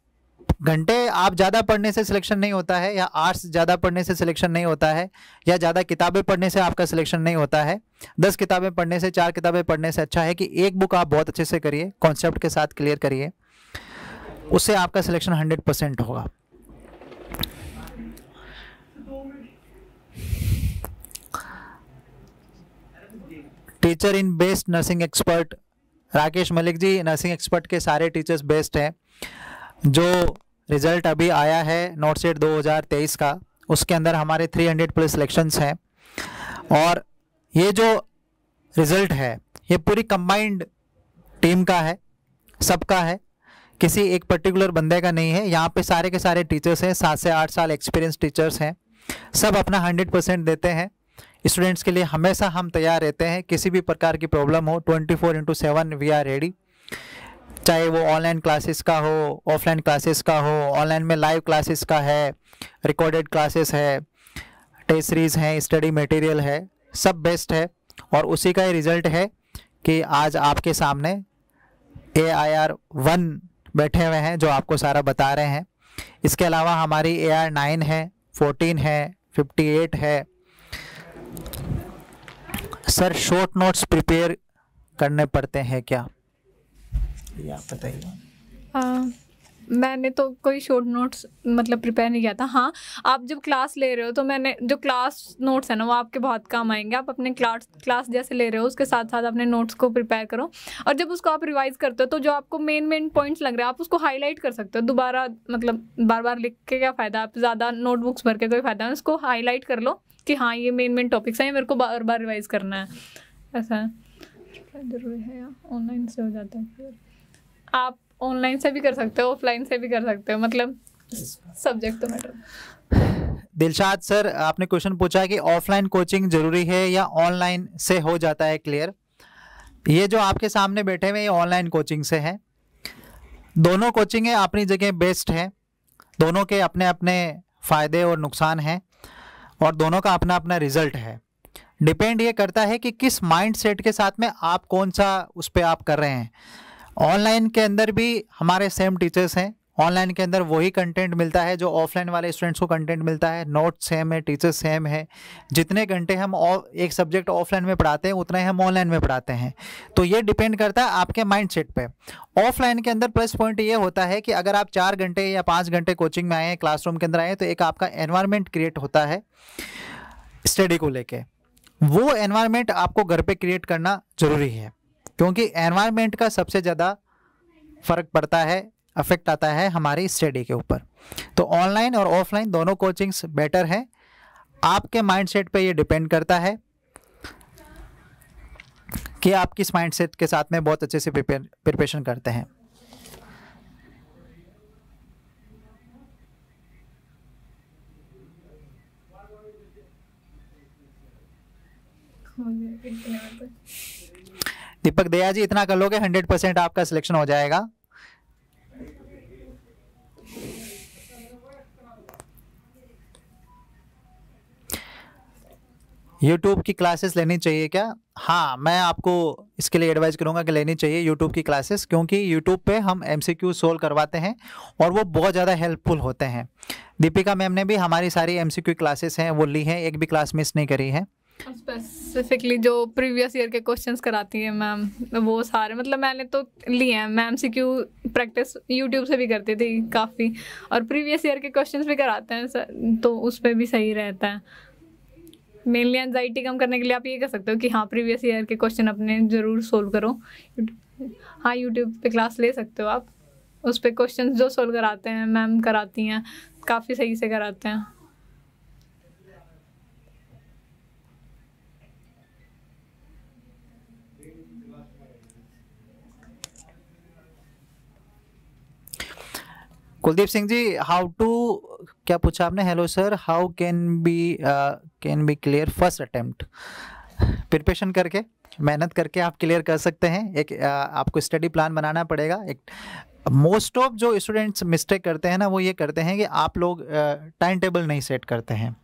घंटे आप ज़्यादा पढ़ने से सिलेक्शन नहीं होता है या आर्ट्स ज़्यादा पढ़ने से सिलेक्शन नहीं होता है या ज़्यादा किताबें पढ़ने से आपका सिलेक्शन नहीं होता है दस किताबें पढ़ने से चार किताबें पढ़ने से अच्छा है कि एक बुक आप बहुत अच्छे से करिए कॉन्सेप्ट के साथ क्लियर करिए उससे आपका सिलेक्शन हंड्रेड परसेंट होगा teacher in best nursing expert Rakesh Malik ji nursing expert के सारे टीचर्स बेस्ट हैं जो रिज़ल्ट अभी आया है नोट सेट 2023 का उसके अंदर हमारे 300 प्लस सिलेक्शंस हैं और ये जो रिज़ल्ट है ये पूरी कंबाइंड टीम का है सबका है किसी एक पर्टिकुलर बंदे का नहीं है यहाँ पे सारे के सारे टीचर्स हैं सात से आठ साल एक्सपीरियंस टीचर्स हैं सब अपना हंड्रेड परसेंट देते हैं स्टूडेंट्स के लिए हमेशा हम तैयार रहते हैं किसी भी प्रकार की प्रॉब्लम हो twenty four into seven we are ready चाहे वो ऑनलाइन क्लासेस का हो ऑफलाइन क्लासेस का हो ऑनलाइन में लाइव क्लासेस का है रिकॉर्डेड क्लासेस है टेस्ट सीरीज है स्टडी मटेरियल है सब बेस्ट है और उसी का ही रिजल्ट है कि आज आपके सामने ए आई आर वन बैठे हुए हैं जो आपको सारा बता रहे हैं इसके अलावा हमारी ए आर नाइन है फोर्टीन है फिफ्टी एट है सर शॉर्ट नोट्स प्रिपेयर करने पड़ते हैं क्या आप बताइए मैंने तो कोई शॉर्ट नोट्स मतलब प्रिपेयर नहीं किया था हाँ आप जब क्लास ले रहे हो तो मैंने जो क्लास नोट्स है ना वो आपके बहुत काम आएंगे आप अपने क्लास क्लास जैसे ले रहे हो उसके साथ साथ अपने नोट्स को प्रिपेयर करो और जब उसको आप रिवाइज करते हो तो जो आपको मेन मेन पॉइंट्स लग रहे हैं आप उसको हाईलाइट कर सकते हो दोबारा मतलब बार बार लिख के क्या फ़ायदा आप ज़्यादा नोटबुक्स भर के कोई फ़ायदा है उसको हाईलाइट कर लो कि हाँ ये मेन मेन टॉपिक्स हैं मेरे को बार बार रिवाइज करना है ऐसा है जरूरी है ऑनलाइन से हो जाता है फिर आप ऑनलाइन से भी कर सकते हो ऑफलाइन से भी कर सकते हो मतलब सब्जेक्ट तो मैटर दिलशाद सर आपने क्वेश्चन पूछा कि ऑफलाइन कोचिंग जरूरी है या ऑनलाइन से हो जाता है क्लियर ये जो आपके सामने बैठे हुए ये ऑनलाइन कोचिंग से है दोनों कोचिंगें अपनी जगह बेस्ट है दोनों के अपने अपने फ़ायदे और नुकसान हैं और दोनों का अपना अपना रिजल्ट है डिपेंड ये करता है कि किस माइंड सेट के साथ में आप कौन सा उस पर आप कर रहे हैं ऑनलाइन के अंदर भी हमारे सेम टीचर्स हैं ऑनलाइन के अंदर वही कंटेंट मिलता है जो ऑफलाइन वाले स्टूडेंट्स को कंटेंट मिलता है नोट सेम है टीचर सेम है जितने घंटे हम एक सब्जेक्ट ऑफलाइन में पढ़ाते हैं उतना ही हम ऑनलाइन में पढ़ाते हैं तो ये डिपेंड करता है आपके माइंडसेट पे ऑफलाइन के अंदर प्लस पॉइंट ये होता है कि अगर आप चार घंटे या पाँच घंटे कोचिंग में आए हैं क्लासरूम के अंदर आए हैं तो एक आपका एनवायरमेंट क्रिएट होता है स्टडी को लेकर वो एनवायरमेंट आपको घर पर क्रिएट करना ज़रूरी है क्योंकि एनवायरमेंट का सबसे ज़्यादा फ़र्क पड़ता है अफेक्ट आता है हमारी स्टडी के ऊपर तो ऑनलाइन और ऑफलाइन दोनों कोचिंग्स बेटर हैं आपके माइंडसेट पे ये डिपेंड करता है कि आप किस माइंडसेट के साथ में बहुत अच्छे से प्रिपरेशन करते हैं दीपक दया जी इतना कर लोगे हंड्रेड परसेंट आपका सिलेक्शन हो जाएगा यूट्यूब की क्लासेस लेनी चाहिए क्या हाँ मैं आपको इसके लिए एडवाइस करूँगा कि लेनी चाहिए यूट्यूब की क्लासेस क्योंकि यूट्यूब पे हम एम सी क्यू सोल्व करवाते हैं और वो बहुत ज़्यादा हेल्पफुल होते हैं दीपिका मैम ने भी हमारी सारी एम सी क्यू क्लासेस हैं वो ली हैं एक भी क्लास मिस नहीं करी है स्पेसिफिकली जो प्रीवियस ईयर के क्वेश्चंस कराती है मैम वो सारे मतलब मैंने तो लिए हैं ma'am C Q practice YouTube से भी करती थी काफ़ी और प्रीवियस ईयर के क्वेश्चंस भी कराते हैं तो उस पर भी सही रहता है मेनली एनजाइटी कम करने के लिए आप ये कर सकते हो कि हाँ प्रीवियस ईयर के क्वेश्चन अपने ज़रूर सोल्व करो हाँ यूट्यूब पे क्लास ले सकते हो आप उस पर क्वेश्चन जो सोल्व कराते हैं मैम कराती हैं काफ़ी सही से कराते हैं कुलदीप सिंह जी हाउ टू क्या पूछा आपने hello sir how can be can be clear first attempt preparation करके मेहनत करके आप क्लियर कर सकते हैं एक uh, आपको स्टडी प्लान बनाना पड़ेगा एक मोस्ट ऑफ जो स्टूडेंट्स मिस्टेक करते हैं ना वो ये करते हैं कि आप लोग टाइम uh, टेबल नहीं सेट करते हैं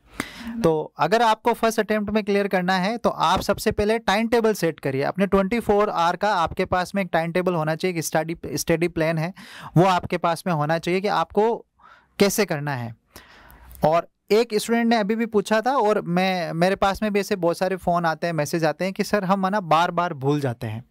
तो अगर आपको फर्स्ट अटेम्प्ट में क्लियर करना है तो आप सबसे पहले टाइम टेबल सेट करिए अपने 24 आवर का आपके पास में एक टाइम टेबल होना चाहिए स्टडी स्टडी प्लान है वो आपके पास में होना चाहिए कि आपको कैसे करना है और एक स्टूडेंट ने अभी भी पूछा था और मैं मेरे पास में भी ऐसे बहुत सारे फ़ोन आते हैं मैसेज आते हैं कि सर हम है ना बार बार भूल जाते हैं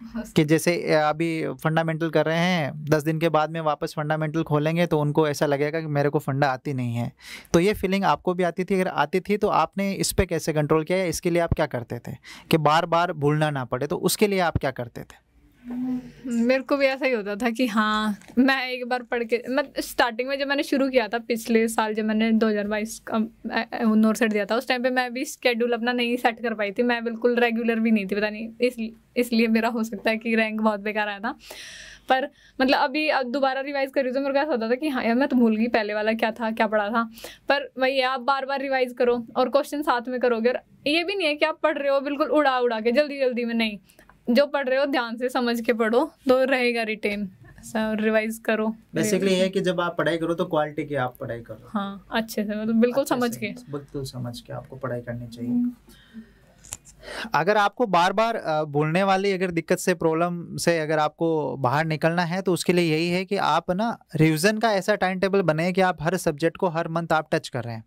[laughs] कि जैसे अभी फंडामेंटल कर रहे हैं दस दिन के बाद में वापस फंडामेंटल खोलेंगे तो उनको ऐसा लगेगा कि मेरे को फंडा आती नहीं है तो ये फीलिंग आपको भी आती थी अगर आती थी तो आपने इस पर कैसे कंट्रोल किया इसके लिए आप क्या करते थे कि बार बार भूलना ना पड़े तो उसके लिए आप क्या करते थे मेरे को भी ऐसा ही होता था कि हाँ मैं एक बार पढ़ के मतलब स्टार्टिंग में जब मैंने शुरू किया था पिछले साल जब मैंने 2022 का नोट सेट दिया था उस टाइम पे मैं भी स्केड्यूल अपना नहीं सेट कर पाई थी मैं बिल्कुल रेगुलर भी नहीं थी पता नहीं इस इसलिए मेरा हो सकता है कि रैंक बहुत बेकार आया था पर मतलब अभी अब दोबारा रिवाइज़ करी तो मेरे को ऐसा होता था कि हाँ यार मैं तो भूल गई पहले वाला क्या था क्या पढ़ा था पर वही आप बार बार रिवाइज़ करो और क्वेश्चन साथ में करोगे और ये भी नहीं है कि आप पढ़ रहे हो बिल्कुल उड़ा उड़ा के जल्दी जल्दी में नहीं जो पढ़ रहे हो ध्यान से समझ के पढ़ो तो रहेगा रिटेन रिवाइज करो बेसिकली ये कि जब आप पढ़ाई करो तो क्वालिटी की आप पढ़ाई करो हाँ अच्छे से मतलब बिल्कुल समझ के बिल्कुल समझ के आपको पढ़ाई करनी चाहिए हम्म। अगर आपको बार बार बोलने वाली अगर दिक्कत से प्रॉब्लम से अगर आपको बाहर निकलना है तो उसके लिए यही है कि आप ना रिवीजन का ऐसा टाइम टेबल बने कि आप हर सब्जेक्ट को हर मंथ आप टच कर रहे हैं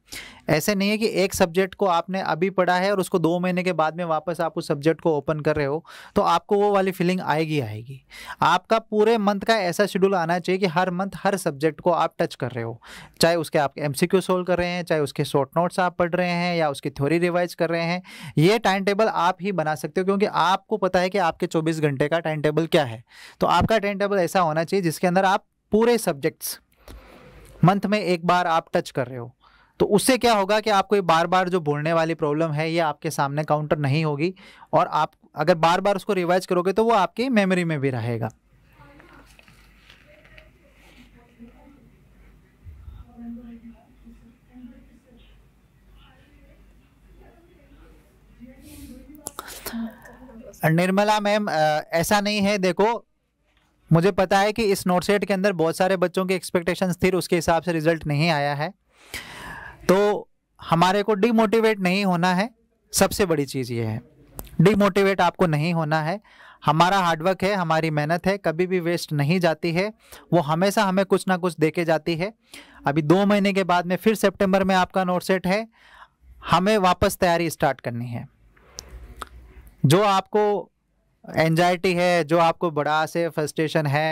ऐसे नहीं है कि एक सब्जेक्ट को आपने अभी पढ़ा है और उसको दो महीने के बाद में वापस आप उस सब्जेक्ट को ओपन कर रहे हो तो आपको वो वाली फीलिंग आएगी आएगी आपका पूरे मंथ का ऐसा शेड्यूल आना चाहिए कि हर मंथ हर सब्जेक्ट को आप टच कर रहे हो चाहे उसके आप एम सोल्व कर रहे हैं चाहे उसके शॉर्ट नोट्स आप पढ़ रहे हैं या उसकी थ्योरी रिवाइज कर रहे हैं ये टाइम टेबल आप ही बना सकते हो क्योंकि आपको पता है कि आपके चौबीस घंटे का टाइम टेबल क्या है तो आपका टाइम टेबल ऐसा होना चाहिए जिसके अंदर आप पूरे सब्जेक्ट्स मंथ में एक बार आप टच कर रहे हो तो उससे क्या होगा कि आपको ये बार बार जो बोलने वाली प्रॉब्लम है ये आपके सामने काउंटर नहीं होगी और आप अगर बार बार उसको रिवाइज करोगे तो वो आपकी मेमोरी में भी रहेगा निर्मला मैम ऐसा नहीं है देखो मुझे पता है कि इस नोट सेट के अंदर बहुत सारे बच्चों के एक्सपेक्टेशंस थी उसके हिसाब से रिजल्ट नहीं आया है तो हमारे को डीमोटिवेट नहीं होना है सबसे बड़ी चीज़ ये है डीमोटिवेट आपको नहीं होना है हमारा हार्डवर्क है हमारी मेहनत है कभी भी वेस्ट नहीं जाती है वो हमेशा हमें कुछ ना कुछ देके जाती है अभी दो महीने के बाद में फिर सितंबर में आपका नोट सेट है हमें वापस तैयारी स्टार्ट करनी है जो आपको एनजाइटी है जो आपको बड़ा से फ्रस्ट्रेशन है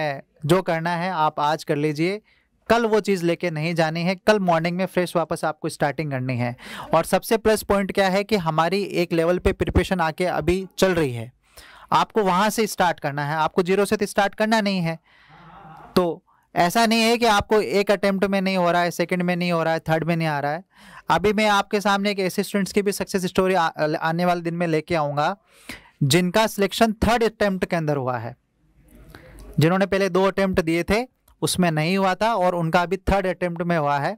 जो करना है आप आज कर लीजिए कल वो चीज़ लेके नहीं जानी है कल मॉर्निंग में फ्रेश वापस आपको स्टार्टिंग करनी है और सबसे प्लस पॉइंट क्या है कि हमारी एक लेवल पे प्रिपरेशन आके अभी चल रही है आपको वहाँ से स्टार्ट करना है आपको जीरो से तो स्टार्ट करना नहीं है तो ऐसा नहीं है कि आपको एक अटेम्प्ट में नहीं हो रहा है सेकंड में नहीं हो रहा है थर्ड में नहीं आ रहा है अभी मैं आपके सामने एक ऐसे स्टूडेंट्स की भी सक्सेस स्टोरी आने वाले दिन में लेके आऊँगा जिनका सिलेक्शन थर्ड अटेम्प्ट के अंदर हुआ है जिन्होंने पहले दो अटेम्प्ट दिए थे उसमें नहीं हुआ था और उनका अभी थर्ड अटेम्प्ट में हुआ है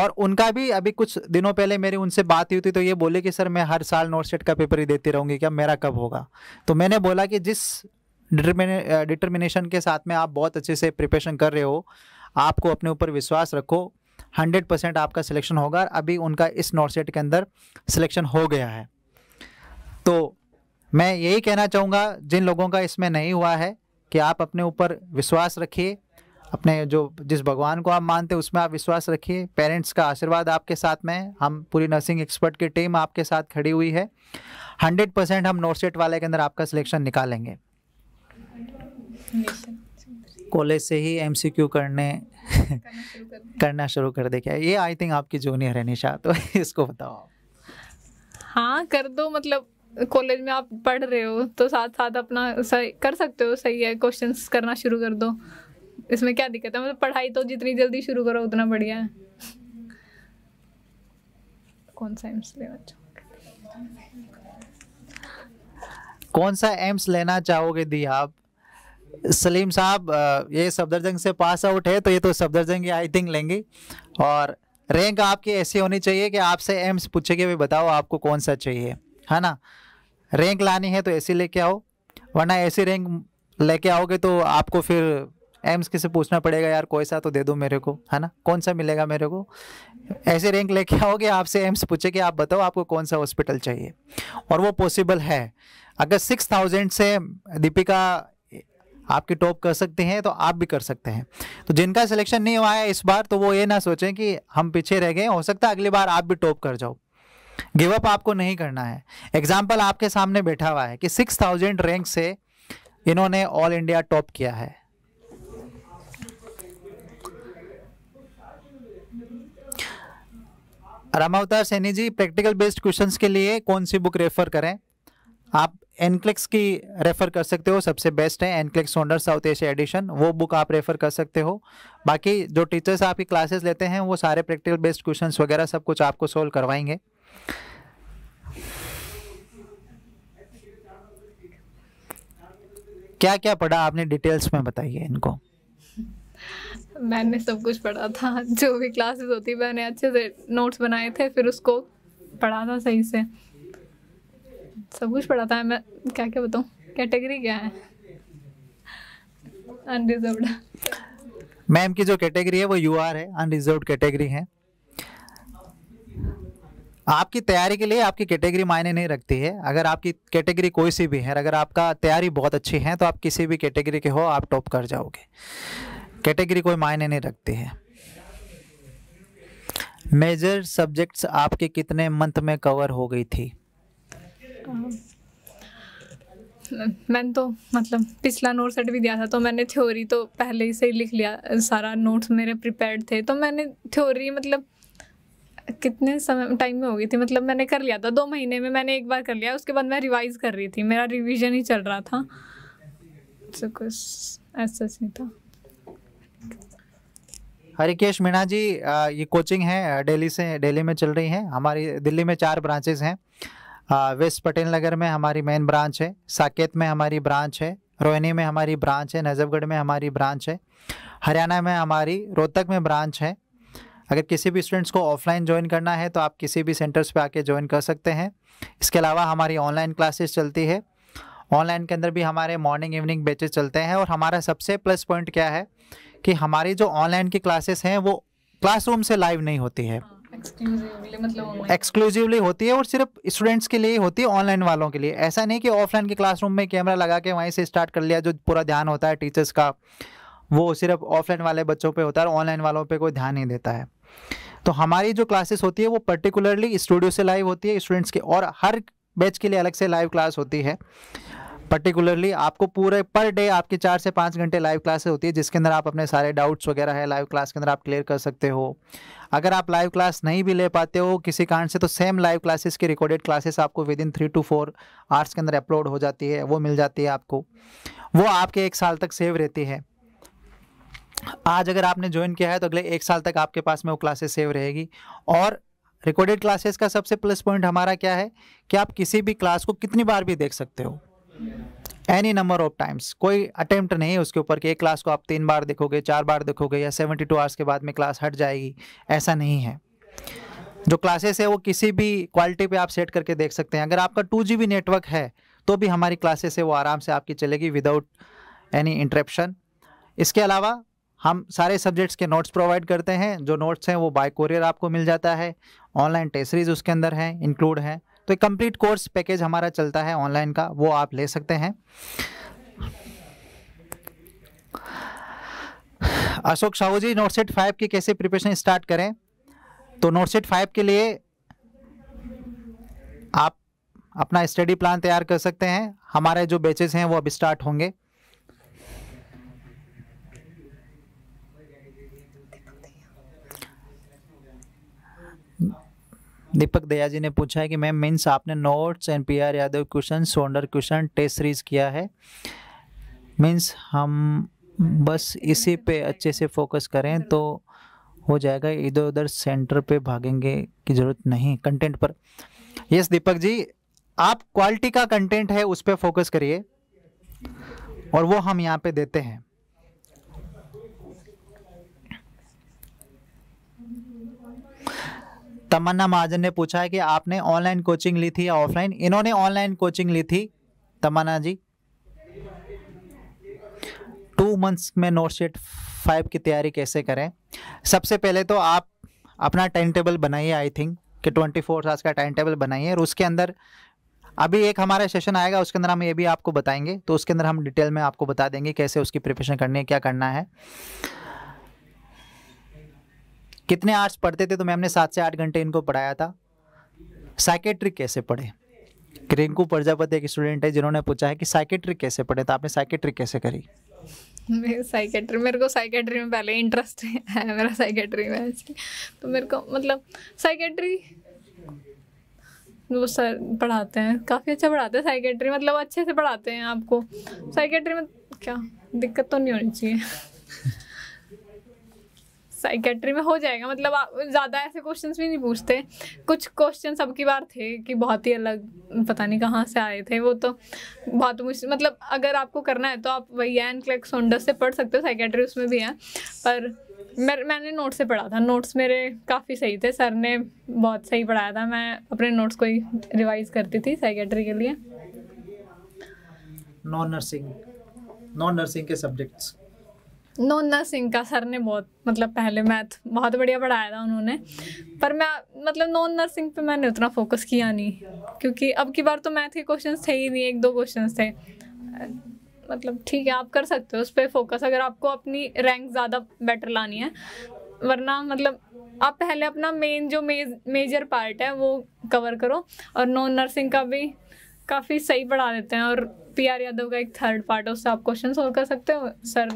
और उनका भी अभी कुछ दिनों पहले मेरी उनसे बात हुई थी तो ये बोले कि सर मैं हर साल नोट सेट का पेपर ही देती रहूँगी क्या मेरा कब होगा तो मैंने बोला कि जिस डिटर्मिनेशन के साथ में आप बहुत अच्छे से प्रिपरेशन कर रहे हो आपको अपने ऊपर विश्वास रखो हंड्रेड परसेंट आपका सिलेक्शन होगा अभी उनका इस नोट सेट के अंदर सिलेक्शन हो गया है तो मैं यही कहना चाहूँगा जिन लोगों का इसमें नहीं हुआ है कि आप अपने ऊपर विश्वास रखिए अपने जो जिस भगवान को आप मानते हैं उसमें आप विश्वास रखिए पेरेंट्स का आशीर्वाद आपके साथ में हम पूरी नर्सिंग एक्सपर्ट की टीम आपके साथ खड़ी हुई है हंड्रेड परसेंट हम नोरसेट वाले के अंदर आपका सिलेक्शन निकालेंगे कॉलेज से ही एम करने करना शुरू कर दे क्या ये आई थिंक आपकी जूनियर है निशा तो [laughs] इसको बताओ आप हाँ कर दो मतलब कॉलेज में आप पढ़ रहे हो तो साथ साथ अपना सही कर सकते हो सही है क्वेश्चंस करना शुरू कर दो इसमें क्या दिक्कत है मतलब पढ़ाई तो जितनी जल्दी शुरू करो उतना बढ़िया है कौन सा एम्स लेना चाहोगे कौन सा एम्स लेना चाहोगे दी आप सलीम साहब ये सफदरजंग से पास आउट है तो ये तो सफदरजंग आई थिंक लेंगे और रैंक आपकी ऐसी होनी चाहिए कि आपसे एम्स पूछे भाई बताओ आपको कौन सा चाहिए है ना रैंक लानी है तो ऐसी लेके आओ वरना ऐसी रैंक लेके आओगे तो आपको फिर एम्स के से पूछना पड़ेगा यार कोई सा तो दे दो मेरे को है ना कौन सा मिलेगा मेरे को ऐसे रैंक लेके आओगे आपसे एम्स पूछे कि आप बताओ आपको कौन सा हॉस्पिटल चाहिए और वो पॉसिबल है अगर सिक्स थाउजेंड से दीपिका आपकी टॉप कर सकते हैं तो आप भी कर सकते हैं तो जिनका सिलेक्शन नहीं हुआ है इस बार तो वो ये ना सोचें कि हम पीछे रह गए हो सकता है अगली बार आप भी टॉप कर जाओ गिव अप आपको नहीं करना है एग्जाम्पल आपके सामने बैठा हुआ है कि सिक्स थाउजेंड रैंक से इन्होंने ऑल इंडिया टॉप किया है Ramavtar Saini ji practical based questions के लिए कौन सी बुक रेफर करें आप एनक्लिक्स की रेफ़र कर सकते हो सबसे बेस्ट है NCLEX owner South Asia edition वो बुक आप रेफ़र कर सकते हो बाकी जो टीचर्स आपकी क्लासेस लेते हैं वो सारे प्रैक्टिकल बेस्ड क्वेश्चंस वगैरह सब कुछ आपको सोल्व करवाएंगे क्या क्या पढ़ा आपने डिटेल्स में बताइए इनको मैंने सब कुछ पढ़ा था जो भी क्लासेस होती मैंने अच्छे से नोट्स बनाए थे फिर उसको पढ़ा था सही से सब कुछ पढ़ा था मैं क्या क्या बताऊँ कैटेगरी क्या है अनरिजर्व मैम की जो कैटेगरी है वो यू आर है अनरिजर्व कैटेगरी है आपकी तैयारी के लिए आपकी कैटेगरी मायने नहीं रखती है अगर आपकी कैटेगरी कोई सी भी है अगर आपका तैयारी बहुत अच्छी है तो आप किसी भी कैटेगरी के हो आप टॉप कर जाओगे कैटेगरी कोई मायने नहीं रखती है मेजर सब्जेक्ट्स आपके कितने मंथ में कवर हो गई थी मैंने तो मतलब पिछला नोट सेट भी दिया था तो मैंने थ्योरी तो पहले ही से लिख लिया सारा नोट्स मेरे प्रिपेयर्ड थे तो मैंने थ्योरी मतलब कितने समय टाइम में हो गई थी मतलब मैंने कर लिया था दो महीने में मैंने एक बार कर लिया उसके बाद मैं रिवाइज कर रही थी मेरा रिवीजन ही चल रहा था तो कुछ ऐसा नहीं था हरिकेश मीणा जी ये कोचिंग है दिल्ली से दिल्ली में चल रही है हमारी दिल्ली में चार ब्रांचेज हैं वेस्ट पटेल नगर में हमारी मेन ब्रांच है साकेत में हमारी ब्रांच है रोहिणी में हमारी ब्रांच है नजफगढ़ में हमारी ब्रांच है हरियाणा में हमारी रोहतक में ब्रांच है अगर किसी भी स्टूडेंट्स को ऑफलाइन ज्वाइन करना है तो आप किसी भी सेंटर्स पे आके ज्वाइन कर सकते हैं इसके अलावा हमारी ऑनलाइन क्लासेस चलती है ऑनलाइन के अंदर भी हमारे मॉर्निंग इवनिंग बैचेज चलते हैं और हमारा सबसे प्लस पॉइंट क्या है कि हमारी जो ऑनलाइन की क्लासेस हैं वो क्लासरूम से लाइव नहीं होती है एक्सक्लूसिवली हाँ, मतलब होती है और सिर्फ स्टूडेंट्स के लिए ही होती है ऑनलाइन वालों के लिए ऐसा नहीं कि ऑफलाइन के क्लासरूम में कैमरा लगा के वहीं से स्टार्ट कर लिया जो पूरा ध्यान होता है टीचर्स का वो सिर्फ ऑफलाइन वाले बच्चों पे होता है ऑनलाइन वालों पे कोई ध्यान नहीं देता है तो हमारी जो क्लासेस होती है वो पर्टिकुलरली स्टूडियो से लाइव होती है स्टूडेंट्स के और हर बैच के लिए अलग से लाइव क्लास होती है पर्टिकुलरली आपको पूरे पर डे आपके चार से पाँच घंटे लाइव क्लासेस होती है जिसके अंदर आप अपने सारे डाउट्स वगैरह है लाइव क्लास के अंदर आप क्लियर कर सकते हो अगर आप लाइव क्लास नहीं भी ले पाते हो किसी कारण से तो सेम लाइव क्लासेस की रिकॉर्डेड क्लासेस आपको within three two four hours के अंदर अपलोड हो जाती है वो मिल जाती है आपको वो आपके एक साल तक सेव रहती है आज अगर आपने ज्वाइन किया है तो अगले एक साल तक आपके पास में वो क्लासेस सेव रहेगी और रिकॉर्डेड क्लासेस का सबसे प्लस पॉइंट हमारा क्या है कि आप किसी भी क्लास को कितनी बार भी देख सकते हो एनी नंबर ऑफ टाइम्स कोई अटेम्प्ट नहीं है उसके ऊपर कि एक क्लास को आप तीन बार देखोगे चार बार देखोगे या सेवेंटी टू आवर्स के बाद में क्लास हट जाएगी ऐसा नहीं है जो क्लासेस है वो किसी भी क्वालिटी पे आप सेट करके देख सकते हैं अगर आपका टू जी नेटवर्क है तो भी हमारी क्लासेस है वो आराम से आपकी चलेगी विदाउट एनी इंटरप्शन इसके अलावा हम सारे सब्जेक्ट्स के नोट्स प्रोवाइड करते हैं जो नोट्स हैं वो बाय कोरियर आपको मिल जाता है ऑनलाइन टेस्ट सीरीज उसके अंदर हैं इंक्लूड हैं तो कंप्लीट कोर्स पैकेज हमारा चलता है ऑनलाइन का वो आप ले सकते हैं अशोक साहू जी नोटसेट फाइव की कैसे प्रिपरेशन स्टार्ट करें तो नोटसेट फाइव के लिए आप अपना स्टडी प्लान तैयार कर सकते हैं हमारे जो बैचेस हैं वो अब स्टार्ट होंगे दीपक दया जी ने पूछा है कि मैम मीन्स आपने notes and P R Yadav question सोंडर क्वेश्चन टेस्ट सीरीज किया है मीन्स हम बस इसी पे अच्छे से फोकस करें तो हो जाएगा इधर उधर सेंटर पे भागेंगे की ज़रूरत नहीं कंटेंट पर यस दीपक जी आप क्वालिटी का कंटेंट है उस पर फोकस करिए और वो हम यहाँ पे देते हैं तमन्ना महाजन ने पूछा है कि आपने ऑनलाइन कोचिंग ली थी या ऑफलाइन इन्होंने ऑनलाइन कोचिंग ली थी तमन्ना जी टू मंथ्स में नोट शीट फाइव की तैयारी कैसे करें सबसे पहले तो आप अपना टाइम टेबल बनाइए आई थिंक कि ट्वेंटी फोर आवर्स का टाइम टेबल बनाइए और उसके अंदर अभी एक हमारा सेशन आएगा उसके अंदर हम ये भी आपको बताएंगे तो उसके अंदर हम डिटेल में आपको बता देंगे कैसे उसकी प्रिपरेशन करनी है क्या करना है कितने आर्ट्स पढ़ते थे तो मैम ने सात से आठ घंटे इनको पढ़ाया था साइकेट्रिक कैसे पढ़े रिंकू प्रजापति एक स्टूडेंट है जिन्होंने पूछा है कि साइकेट्रिक कैसे पढ़े तो आपने साइकेट्रिक कैसे करी साइकेट्री मेरे को साइकेट्री में पहले इंटरेस्ट है मेरा साइकेट्री में तो मेरे को मतलब साइकेट्री वो सर पढ़ाते हैं काफ़ी अच्छा पढ़ाते हैं साइकेट्री मतलब अच्छे से पढ़ाते हैं आपको साइकेट्री में क्या दिक्कत तो नहीं होनी चाहिए साइकेट्री में हो जाएगा मतलब ज़्यादा ऐसे क्वेश्चंस भी नहीं पूछते कुछ क्वेश्चन अब की बार थे कि बहुत ही अलग पता नहीं कहाँ से आए थे वो तो बहुत मुश्किल मतलब अगर आपको करना है तो आप वही एन क्लैक सोंडस से पढ़ सकते हो साइकेट्री उसमें भी है पर मैं मैंने नोट्स से पढ़ा था नोट्स मेरे काफ़ी सही थे सर ने बहुत सही पढ़ाया था मैं अपने नोट्स को ही रिवाइज करती थी साइकेट्री के लिए नॉन नर्सिंग नॉन नर्सिंग के सब्जेक्ट्स नोना सिंह का सर ने बहुत मतलब पहले मैथ बहुत बढ़िया पढ़ाया था उन्होंने पर मैं मतलब नॉन नर्सिंग पे मैंने उतना फोकस किया नहीं क्योंकि अब की बार तो मैथ के क्वेश्चन थे ही नहीं एक दो क्वेश्चन थे मतलब ठीक है आप कर सकते हो उस पर फोकस अगर आपको अपनी रैंक ज़्यादा बेटर लानी है वरना मतलब आप पहले अपना मेन जो मेज मेजर पार्ट है वो कवर करो और नॉन नर्सिंग का भी काफ़ी सही पढ़ा देते हैं और पी आर यादव का एक थर्ड पार्ट है उससे आप क्वेश्चन सोल्व कर सकते हो सर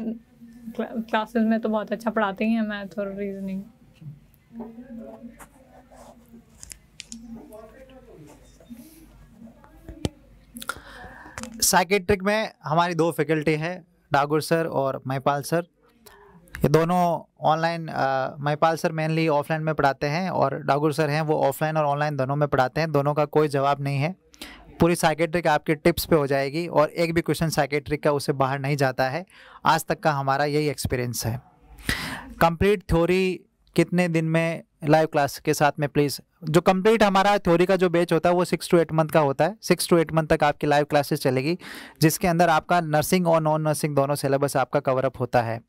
क्लासेस में तो बहुत अच्छा पढ़ाते ही हैं मैथ और रीजनिंग साइकेट्रिक में हमारी दो फैकल्टी है डागुर सर और महपाल सर ये दोनों online Mahipal sir mainly offline में पढ़ाते हैं और डागुर सर हैं वो ऑफलाइन और ऑनलाइन दोनों में पढ़ाते हैं दोनों का कोई जवाब नहीं है पूरी साइकेट्रिक आपके टिप्स पे हो जाएगी और एक भी क्वेश्चन साइकेट्रिक का उसे बाहर नहीं जाता है आज तक का हमारा यही एक्सपीरियंस है कंप्लीट थ्योरी कितने दिन में लाइव क्लास के साथ में प्लीज़ जो कंप्लीट हमारा थ्योरी का जो बैच होता है वो सिक्स टू एट मंथ का होता है सिक्स टू एट मंथ तक आपकी लाइव क्लासेस चलेगी जिसके अंदर आपका नर्सिंग और नॉन नर्सिंग दोनों सिलेबस आपका कवरअप होता है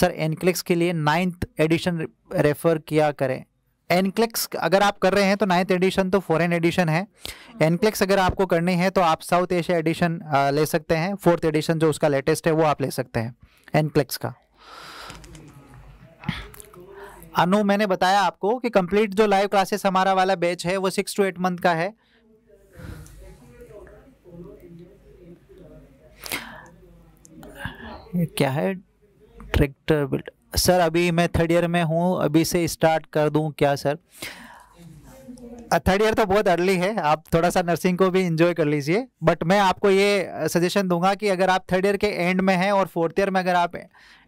सर एनक्लिक्स के लिए नाइन्थ एडिशन रेफ़र किया करें एनक्लेक्स अगर आप कर रहे हैं तो नाइन्थ एडिशन तो फॉरेन एडिशन है एनक्लेक्स अगर आपको करनी है तो आप साउथ एशिया एडिशन ले सकते हैं फोर्थ एडिशन जो उसका लेटेस्ट है वो आप ले सकते हैं एनक्लेक्स का अनु मैंने बताया आपको कि कंप्लीट जो लाइव क्लासेस हमारा वाला बैच है वो सिक्स टू एट मंथ का है क्या है ट्रैक्टर बिल्ड सर अभी मैं थर्ड ईयर में हूँ अभी से स्टार्ट कर दूँ क्या सर थर्ड ईयर तो बहुत अर्ली है आप थोड़ा सा नर्सिंग को भी इंजॉय कर लीजिए बट मैं आपको ये सजेशन दूंगा कि अगर आप थर्ड ईयर के एंड में हैं और फोर्थ ईयर में अगर आप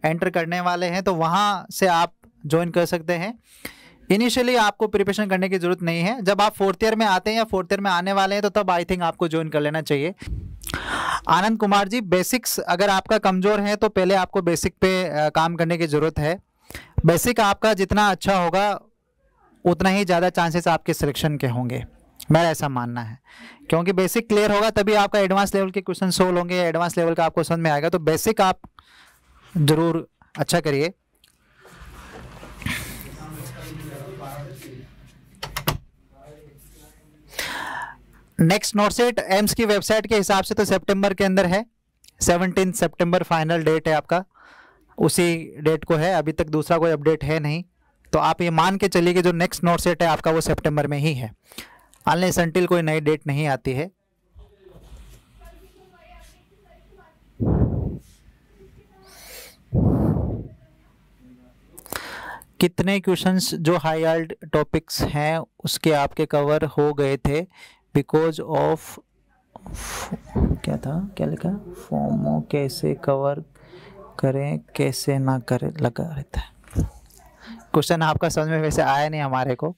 एंटर करने वाले हैं तो वहाँ से आप ज्वाइन कर सकते हैं इनिशियली आपको प्रिपरेशन करने की जरूरत नहीं है जब आप फोर्थ ईयर में आते हैं या फोर्थ ईयर में आने वाले हैं तो तब आई थिंक आपको ज्वाइन कर लेना चाहिए आनंद कुमार जी बेसिक्स अगर आपका कमज़ोर है तो पहले आपको बेसिक पे काम करने की ज़रूरत है बेसिक आपका जितना अच्छा होगा उतना ही ज़्यादा चांसेस आपके सिलेक्शन के होंगे मेरा ऐसा मानना है क्योंकि बेसिक क्लियर होगा तभी आपका एडवांस लेवल के क्वेश्चन सोल्व होंगे या एडवांस लेवल का आपको समझ में आएगा तो बेसिक आप ज़रूर अच्छा करिए नेक्स्ट नोटसेट एम्स की वेबसाइट के हिसाब से तो सितंबर के अंदर है सेवनटीन सितंबर फाइनल डेट है आपका उसी डेट को है अभी तक दूसरा कोई अपडेट है नहीं तो आप ये मान के चलिए कि जो नेक्स्ट नोट सेट है आपका वो सेप्टेम्बर में ही है अनलेस सेंटिल कोई नई डेट नहीं आती है कितने क्वेश्चंस जो हाई टॉपिक्स हैं उसके आपके कवर हो गए थे बिकॉज ऑफ क्या था क्या लिखा फॉर्मो कैसे कवर करें कैसे ना करें लगा रहता है क्वेश्चन आपका समझ में वैसे आया नहीं हमारे को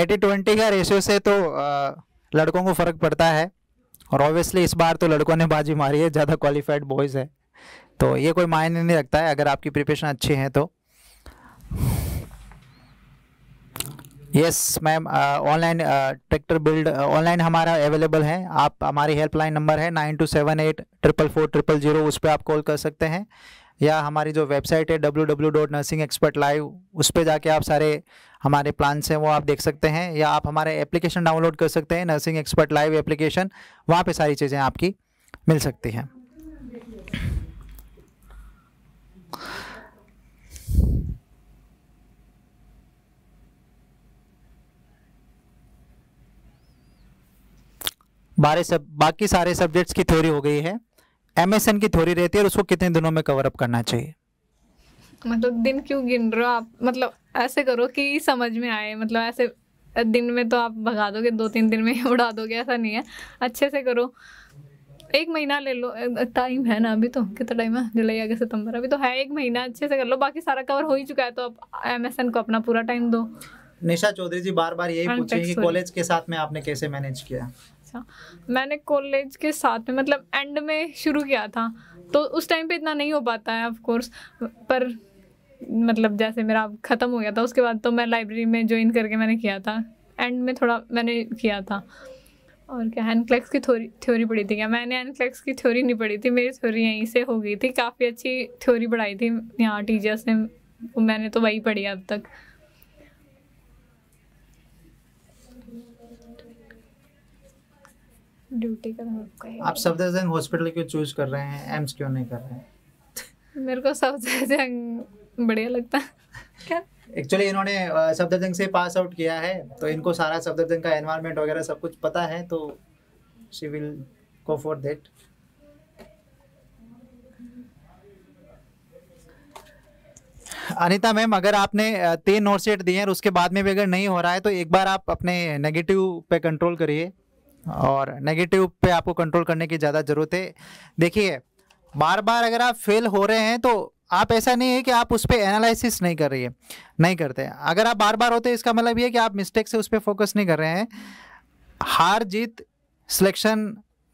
एटी ट्वेंटी का रेशियो से तो लड़कों को फ़र्क पड़ता है और ऑब्वियसली इस बार तो लड़कों ने बाजी मारी है ज़्यादा क्वालिफाइड बॉयज़ है तो ये कोई मायने नहीं रखता है अगर आपकी प्रिपरेशन अच्छी है तो यस मैम ऑनलाइन ट्रैक्टर बिल्ड ऑनलाइन हमारा अवेलेबल है आप हमारी हेल्पलाइन नंबर है nine two seven eight triple four triple zero उस पर आप कॉल कर सकते हैं या हमारी जो वेबसाइट है W W dot nursing expert live उस पर जाके आप सारे हमारे प्लान्स हैं वो आप देख सकते हैं या आप हमारे एप्लीकेशन डाउनलोड कर सकते हैं नर्सिंग एक्सपर्ट लाइव एप्लीकेशन वहाँ पर सारी चीज़ें आपकी मिल सकती हैं बारे सब बाकी सारे सब्जेक्ट्स की थ्योरी हो गई है एमएसएन की थ्योरी रहती है और उसको कितने दिनों में कवर अप करना चाहिए मतलब दिन क्यों गिन रहे हो आप मतलब ऐसे करो कि समझ में आए मतलब ऐसे दिन में तो आप भगा दोगे दो तीन दिन में [laughs] उड़ा दोगे ऐसा नहीं है अच्छे से करो एक महीना ले लो टाइम है ना अभी तो कितना टाइम है जुलाई अगस्त सितंबर अभी तो है एक महीना अच्छे से कर लो बाकी सारा कवर हो ही चुका है तो आप एमएसएन को अपना पूरा टाइम दो निशा चौधरी जी बार बार यही पूछेंगे कॉलेज के साथ में आपने कैसे मैनेज किया अच्छा मैंने कॉलेज के साथ में मतलब एंड में शुरू किया था तो उस टाइम पे इतना नहीं हो पाता है ऑफकोर्स पर मतलब जैसे मेरा ख़त्म हो गया था उसके बाद तो मैं लाइब्रेरी में ज्वाइन करके मैंने किया था एंड में थोड़ा मैंने किया था और क्या एनक्लेक्स की थ्योरी थ्योरी पढ़ी थी क्या मैंने एनक्लेक्स की थ्योरी नहीं पढ़ी थी मेरी थ्योरी यहीं से हो गई थी काफ़ी अच्छी थ्योरी पढ़ाई थी यहाँ टीचर्स ने मैंने तो वही पढ़ी अब तक ड्यूटी का आपका तो आप सफदरजंग हॉस्पिटल क्यों चूज कर रहे हैं एम्स क्यों नहीं कर रहे हैं [laughs] मेरे को सफदरजंग बढ़िया लगता क्या एक्चुअली इन्होंने सफदरजंग से पास आउट किया है तो इनको सारा सफदरजंग का एनवायरनमेंट वगैरह सब कुछ पता है तो she will go for that Anita ma'am अगर आपने तीन नोट सेट दिए हैं और उसके बाद में भी अगर नहीं हो रहा है तो एक बार आप अपने नेगेटिव पे कंट्रोल करिए और नेगेटिव पे आपको कंट्रोल करने की ज़्यादा ज़रूरत है देखिए बार बार अगर आप फेल हो रहे हैं तो आप ऐसा नहीं है कि आप उस पर एनालिसिस नहीं कर रही है नहीं करते अगर आप बार बार होते हैं इसका मतलब ये है कि आप मिस्टेक से उस पर फोकस नहीं कर रहे हैं हार जीत सिलेक्शन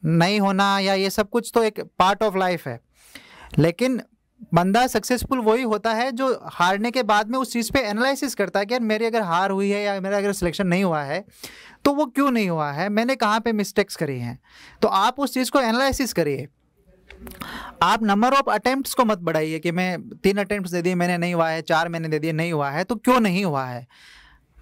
नहीं होना या ये सब कुछ तो एक पार्ट ऑफ लाइफ है लेकिन बंदा सक्सेसफुल वही होता है जो हारने के बाद में उस चीज़ पे एनालिसिस करता है कि यार मेरी अगर हार हुई है या मेरा अगर सिलेक्शन नहीं हुआ है तो वो क्यों नहीं हुआ है मैंने कहाँ पे मिस्टेक्स करी हैं तो आप उस चीज़ को एनालिसिस करिए आप नंबर ऑफ अटेम्प्ट्स को मत बढ़ाइए कि मैं तीन अटेम्प्ट्स दे दिए मैंने नहीं हुआ है चार मैंने दे दिए नहीं हुआ है तो क्यों नहीं हुआ है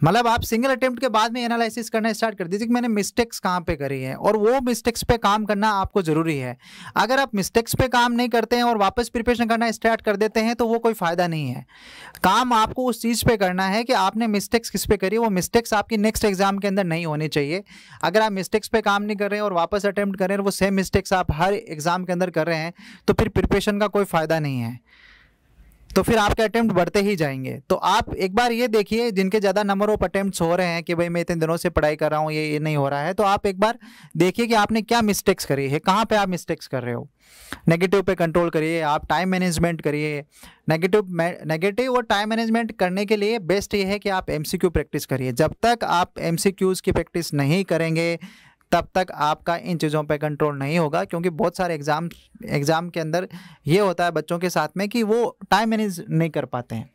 मतलब आप सिंगल अटेम्प्ट के बाद में एनालिसिस करना स्टार्ट कर दीजिए कि मैंने मिस्टेक्स कहाँ पे करी हैं और वो मिस्टेक्स पे काम करना आपको ज़रूरी है अगर आप मिस्टेक्स पे काम नहीं करते हैं और वापस प्रिपरेशन करना स्टार्ट कर देते हैं तो वो कोई फ़ायदा नहीं है काम आपको उस चीज़ पे करना है कि आपने मिस्टेक्स किस पे करी वो मिस्टेक्स आपकी नेक्स्ट एग्ज़ाम के अंदर नहीं होनी चाहिए अगर आप मिस्टेक्स पे काम नहीं कर रहे हैं और वापस अटैम्प्ट करें वो सेम मिस्टेक्स आप हर एग्ज़ाम के अंदर कर रहे हैं तो फिर प्रिपरेशन का कोई फ़ायदा नहीं है तो फिर आपके अटैम्प्ट बढ़ते ही जाएंगे तो आप एक बार ये देखिए जिनके ज़्यादा नंबर ऑफ अटैम्प्ट हो रहे हैं कि भाई मैं इतने दिनों से पढ़ाई कर रहा हूँ ये ये नहीं हो रहा है तो आप एक बार देखिए कि आपने क्या मिस्टेक्स करी है कहाँ पे आप मिस्टेक्स कर रहे हो नेगेटिव पे कंट्रोल करिए आप टाइम मैनेजमेंट करिए नेगेटिव नेगेटिव और टाइम मैनेजमेंट करने के लिए बेस्ट ये है कि आप एम प्रैक्टिस करिए जब तक आप एम की प्रैक्टिस नहीं करेंगे तब तक आपका इन चीज़ों पर कंट्रोल नहीं होगा क्योंकि बहुत सारे एग्ज़ाम एग्ज़ाम के अंदर ये होता है बच्चों के साथ में कि वो टाइम मैनेज नहीं कर पाते हैं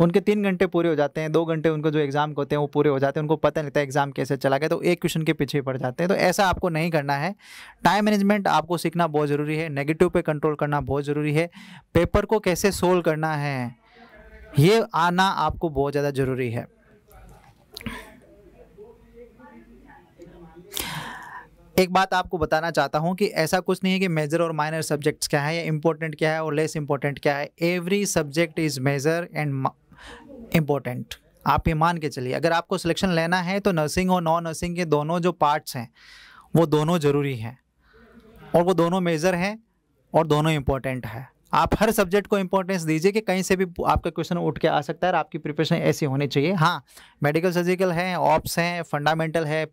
उनके तीन घंटे पूरे हो जाते हैं दो घंटे उनको जो एग्ज़ाम होते हैं वो पूरे हो जाते हैं उनको पता नहीं लगता एग्ज़ाम कैसे चला गया तो एक क्वेश्चन के पीछे पड़ जाते हैं तो ऐसा आपको नहीं करना है टाइम मैनेजमेंट आपको सीखना बहुत ज़रूरी है नेगेटिव पे कंट्रोल करना बहुत ज़रूरी है पेपर को कैसे सोल्व करना है ये आना आपको बहुत ज़्यादा ज़रूरी है एक बात आपको बताना चाहता हूँ कि ऐसा कुछ नहीं है कि मेजर और माइनर सब्जेक्ट्स क्या है या इम्पोर्टेंट क्या है और लेस इम्पोर्टेंट क्या है every subject is major and important आप ये मान के चलिए अगर आपको सिलेक्शन लेना है तो नर्सिंग और नॉन नर्सिंग के दोनों जो पार्ट्स हैं वो दोनों ज़रूरी हैं और वो दोनों मेजर हैं और दोनों इम्पोर्टेंट है आप हर सब्जेक्ट को इम्पोर्टेंस दीजिए कि कहीं से भी आपका क्वेश्चन उठ के आ सकता है और आपकी प्रिपरेशन ऐसी होनी चाहिए हाँ मेडिकल सर्जिकल है ऑप्स हैं फंडामेंटल है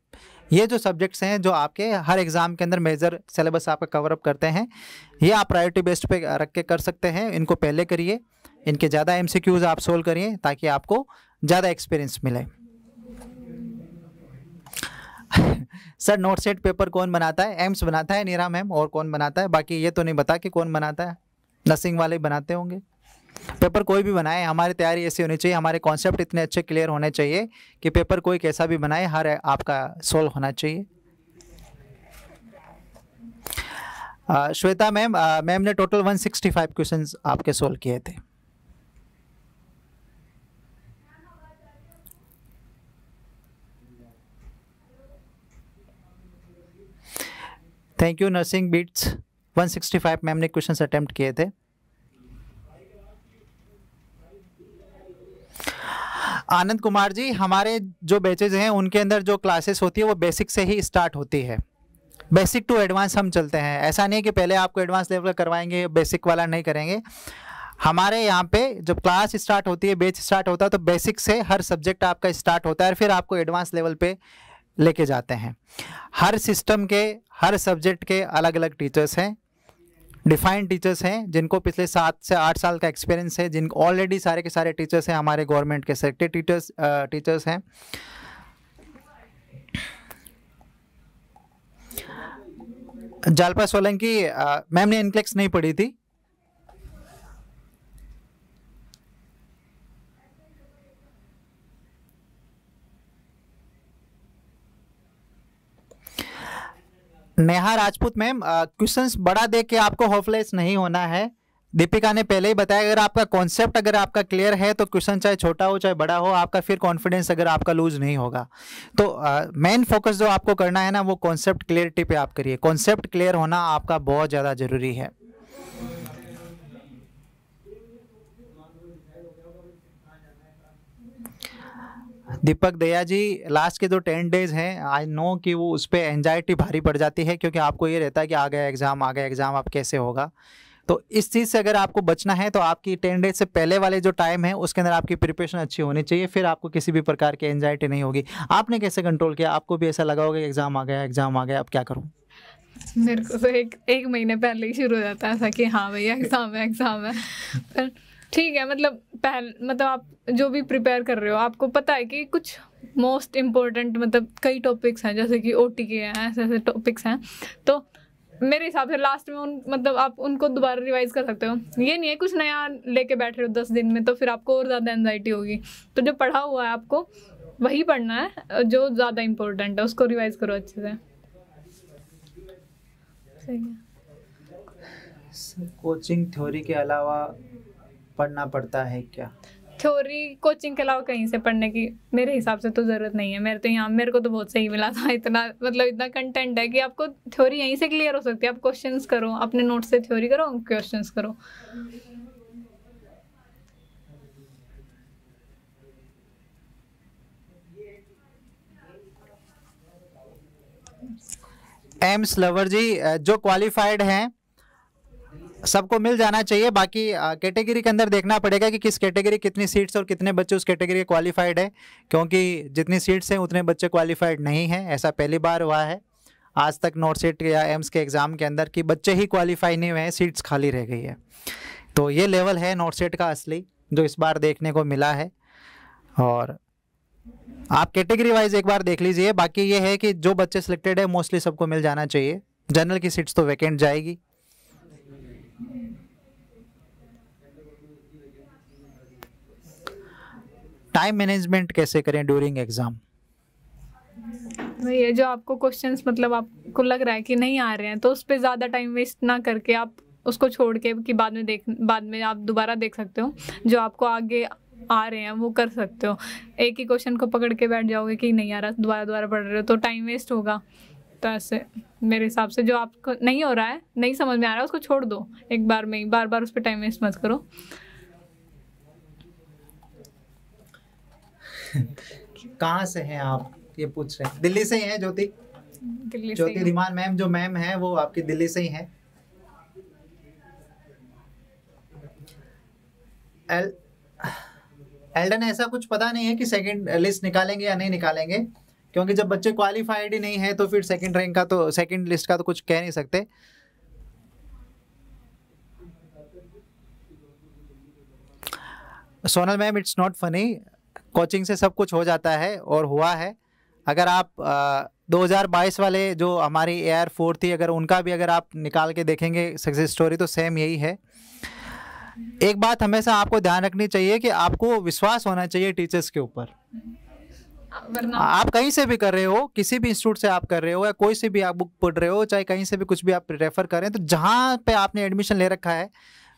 ये जो सब्जेक्ट्स हैं जो आपके हर एग्ज़ाम के अंदर मेजर सिलेबस आपका कवर अप करते हैं ये आप प्रायोरिटी बेस्ड पे रख के कर सकते हैं इनको पहले करिए इनके ज़्यादा एम आप सोल्व करिए ताकि आपको ज़्यादा एक्सपीरियंस मिले सर नोट सेट पेपर कौन बनाता है एम्स बनाता है नीरा मैम और कौन बनाता है बाकी ये तो नहीं बता कि कौन बनाता है नर्सिंग वाले बनाते होंगे पेपर कोई भी बनाए हमारी तैयारी ऐसी होनी चाहिए हमारे कॉन्सेप्ट इतने अच्छे क्लियर होने चाहिए कि पेपर कोई कैसा भी बनाए हर आपका सोल्व होना चाहिए श्वेता मैम मैम ने टोटल 165 क्वेश्चंस आपके सोल्व किए थे thank you nursing beats 165 ma'am ने क्वेश्चंस अटेम्प्ट किए थे आनंद कुमार जी हमारे जो बैचेज हैं उनके अंदर जो क्लासेस होती है वो बेसिक से ही स्टार्ट होती है बेसिक टू एडवांस हम चलते हैं ऐसा नहीं है कि पहले आपको एडवांस लेवल करवाएंगे बेसिक वाला नहीं करेंगे हमारे यहाँ पे जब क्लास स्टार्ट होती है बेच स्टार्ट होता है तो बेसिक से हर सब्जेक्ट आपका स्टार्ट होता है और फिर आपको एडवांस लेवल पे लेके जाते हैं हर सिस्टम के हर सब्जेक्ट के अलग अलग टीचर्स हैं डिफाइंड टीचर्स हैं जिनको पिछले सात से आठ साल का एक्सपीरियंस है जिन ऑलरेडी सारे के सारे टीचर्स हैं हमारे गवर्नमेंट के सेलेक्टेड टीचर्स टीचर्स हैं जालपा सोलंकी मैम ने इनक्लेक्स नहीं पढ़ी थी नेहा राजपूत मैम क्वेश्चंस बड़ा देख के आपको होपलेस नहीं होना है दीपिका ने पहले ही बताया अगर आपका कॉन्सेप्ट अगर आपका क्लियर है तो क्वेश्चन चाहे छोटा हो चाहे बड़ा हो आपका फिर कॉन्फिडेंस अगर आपका लूज नहीं होगा तो मेन uh, फोकस जो आपको करना है ना वो कॉन्सेप्ट क्लियरिटी पे आप करिए कॉन्सेप्ट क्लियर होना आपका बहुत ज़्यादा ज़रूरी है दीपक दया जी लास्ट के जो टेन डेज हैं आई नो कि वो उस पर एनजाइटी भारी पड़ जाती है क्योंकि आपको ये रहता है कि आ गया एग्ज़ाम आ गया एग्ज़ाम आप कैसे होगा तो इस चीज़ से अगर आपको बचना है तो आपकी टेन डेज से पहले वाले जो टाइम है उसके अंदर आपकी प्रिपरेशन अच्छी होनी चाहिए फिर आपको किसी भी प्रकार की एनजाइटी नहीं होगी आपने कैसे कंट्रोल किया आपको भी ऐसा लगा होगा कि एग्ज़ाम आ गया एग्ज़ाम आ गया अब क्या करूँ मेरे को तो एक एक महीने पहले ही शुरू हो जाता है ऐसा कि हाँ भैया एग्ज़ाम है एग्ज़ाम है पर ठीक है मतलब पहल मतलब आप जो भी प्रिपेयर कर रहे हो आपको पता है कि कुछ मोस्ट इम्पोर्टेंट मतलब कई टॉपिक्स हैं जैसे कि ओ टी के हैं ऐसे ऐसे टॉपिक्स हैं तो मेरे हिसाब से लास्ट में उन मतलब आप उनको दोबारा रिवाइज कर सकते हो ये नहीं है कुछ नया लेके बैठ रहे हो दस दिन में तो फिर आपको और ज़्यादा एनजाइटी होगी तो जो पढ़ा हुआ है आपको वही पढ़ना है जो ज़्यादा इम्पोर्टेंट है उसको रिवाइज करो अच्छे से सही है कोचिंग थ्योरी के अलावा पढ़ना पड़ता है क्या थ्योरी कोचिंग के अलावा कहीं से पढ़ने की मेरे हिसाब से तो ज़रूरत नहीं है मेरे तो यहाँ मेरे को तो बहुत सही मिला था [laughs] इतना मतलब इतना कंटेंट है कि आपको थ्योरी यहीं से क्लियर हो सकती है आप क्वेश्चन करो अपने नोट से थ्योरी करो क्वेश्चन करो एम्स लवर जी जो क्वालिफाइड हैं सबको मिल जाना चाहिए बाकी कैटेगरी के अंदर देखना पड़ेगा कि किस कैटेगरी कितनी सीट्स और कितने बच्चे उस कैटेगरी के क्वालिफाइड है क्योंकि जितनी सीट्स हैं उतने बच्चे क्वालिफाइड नहीं हैं ऐसा पहली बार हुआ है आज तक नॉर्थ सीट या एम्स के एग्ज़ाम के अंदर कि बच्चे ही क्वालिफाई नहीं हुए हैं सीट्स खाली रह गई है तो ये लेवल है नॉर्थ सीट का असली जो इस बार देखने को मिला है और आप कैटेगरी वाइज एक बार देख लीजिए बाकी ये है कि जो बच्चे सिलेक्टेड है मोस्टली सबको मिल जाना चाहिए जनरल की सीट्स तो वैकेंट जाएगी टाइम मैनेजमेंट कैसे करें ड्यूरिंग एग्जाम ये जो आपको क्वेश्चंस मतलब आपको लग रहा है कि नहीं आ रहे हैं तो उस पर ज़्यादा टाइम वेस्ट ना करके आप उसको छोड़ के कि बाद में देख बाद में आप दोबारा देख सकते हो जो आपको आगे आ रहे हैं वो कर सकते हो एक ही क्वेश्चन को पकड़ के बैठ जाओगे कि नहीं आ रहा दोबारा दोबारा पढ़ रहे हो तो टाइम वेस्ट होगा सकता है मेरे हिसाब से जो आपको नहीं हो रहा है नहीं समझ में आ रहा है उसको छोड़ दो एक बार में ही बार बार उस पर टाइम वेस्ट मत करो कहाँ से हैं आप ये पूछ रहे हैं दिल्ली से ही हैं ज्योति ज्योति धीमान मैम जो मैम है वो आपकी दिल्ली से ही हैं एल एल्डन ऐसा कुछ पता नहीं है कि सेकंड लिस्ट निकालेंगे या नहीं निकालेंगे क्योंकि जब बच्चे क्वालिफाइड ही नहीं है तो फिर सेकंड रैंक का तो सेकंड लिस्ट का तो कुछ कह नहीं सकते Sonal ma'am it's not funny coaching से सब कुछ हो जाता है और हुआ है अगर आप आ, 2022 वाले जो हमारी एयर फोर थी अगर उनका भी अगर आप निकाल के देखेंगे सक्सेस स्टोरी तो सेम यही है एक बात हमेशा आपको ध्यान रखनी चाहिए कि आपको विश्वास होना चाहिए टीचर्स के ऊपर वरना हाँ, आप कहीं से भी कर रहे हो किसी भी इंस्टीट्यूट से आप कर रहे हो या कोई से भी आप बुक पढ़ रहे हो चाहे कहीं से भी कुछ भी आप रेफर करें तो जहाँ पे आपने एडमिशन ले रखा है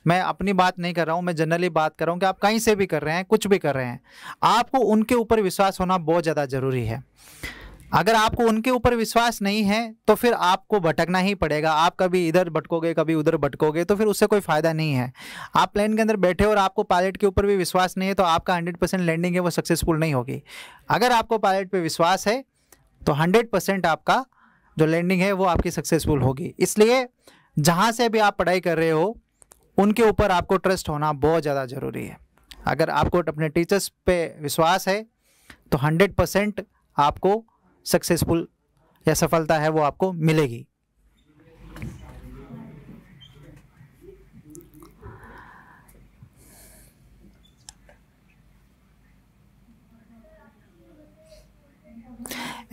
मैं अपनी बात नहीं कर रहा हूँ मैं जनरली बात कर रहा हूँ कि आप कहीं से भी कर रहे हैं कुछ भी कर रहे हैं आपको उनके ऊपर विश्वास होना बहुत ज़्यादा ज़रूरी है अगर आपको उनके ऊपर विश्वास नहीं है तो फिर आपको भटकना ही पड़ेगा आप कभी इधर भटकोगे कभी उधर भटकोगे तो फिर उससे कोई फ़ायदा नहीं है आप प्लेन के अंदर बैठे और आपको पायलट के ऊपर भी विश्वास नहीं है तो आपका हंड्रेड परसेंट लैंडिंग है वो सक्सेसफुल नहीं होगी अगर आपको पायलट पर विश्वास है तो हंड्रेड परसेंट आपका जो लैंडिंग है वो आपकी सक्सेसफुल होगी इसलिए जहाँ से भी आप पढ़ाई कर रहे हो उनके ऊपर आपको ट्रस्ट होना बहुत ज़्यादा ज़रूरी है अगर आपको अपने टीचर्स पे विश्वास है तो हंड्रेड परसेंट आपको सक्सेसफुल या सफलता है वो आपको मिलेगी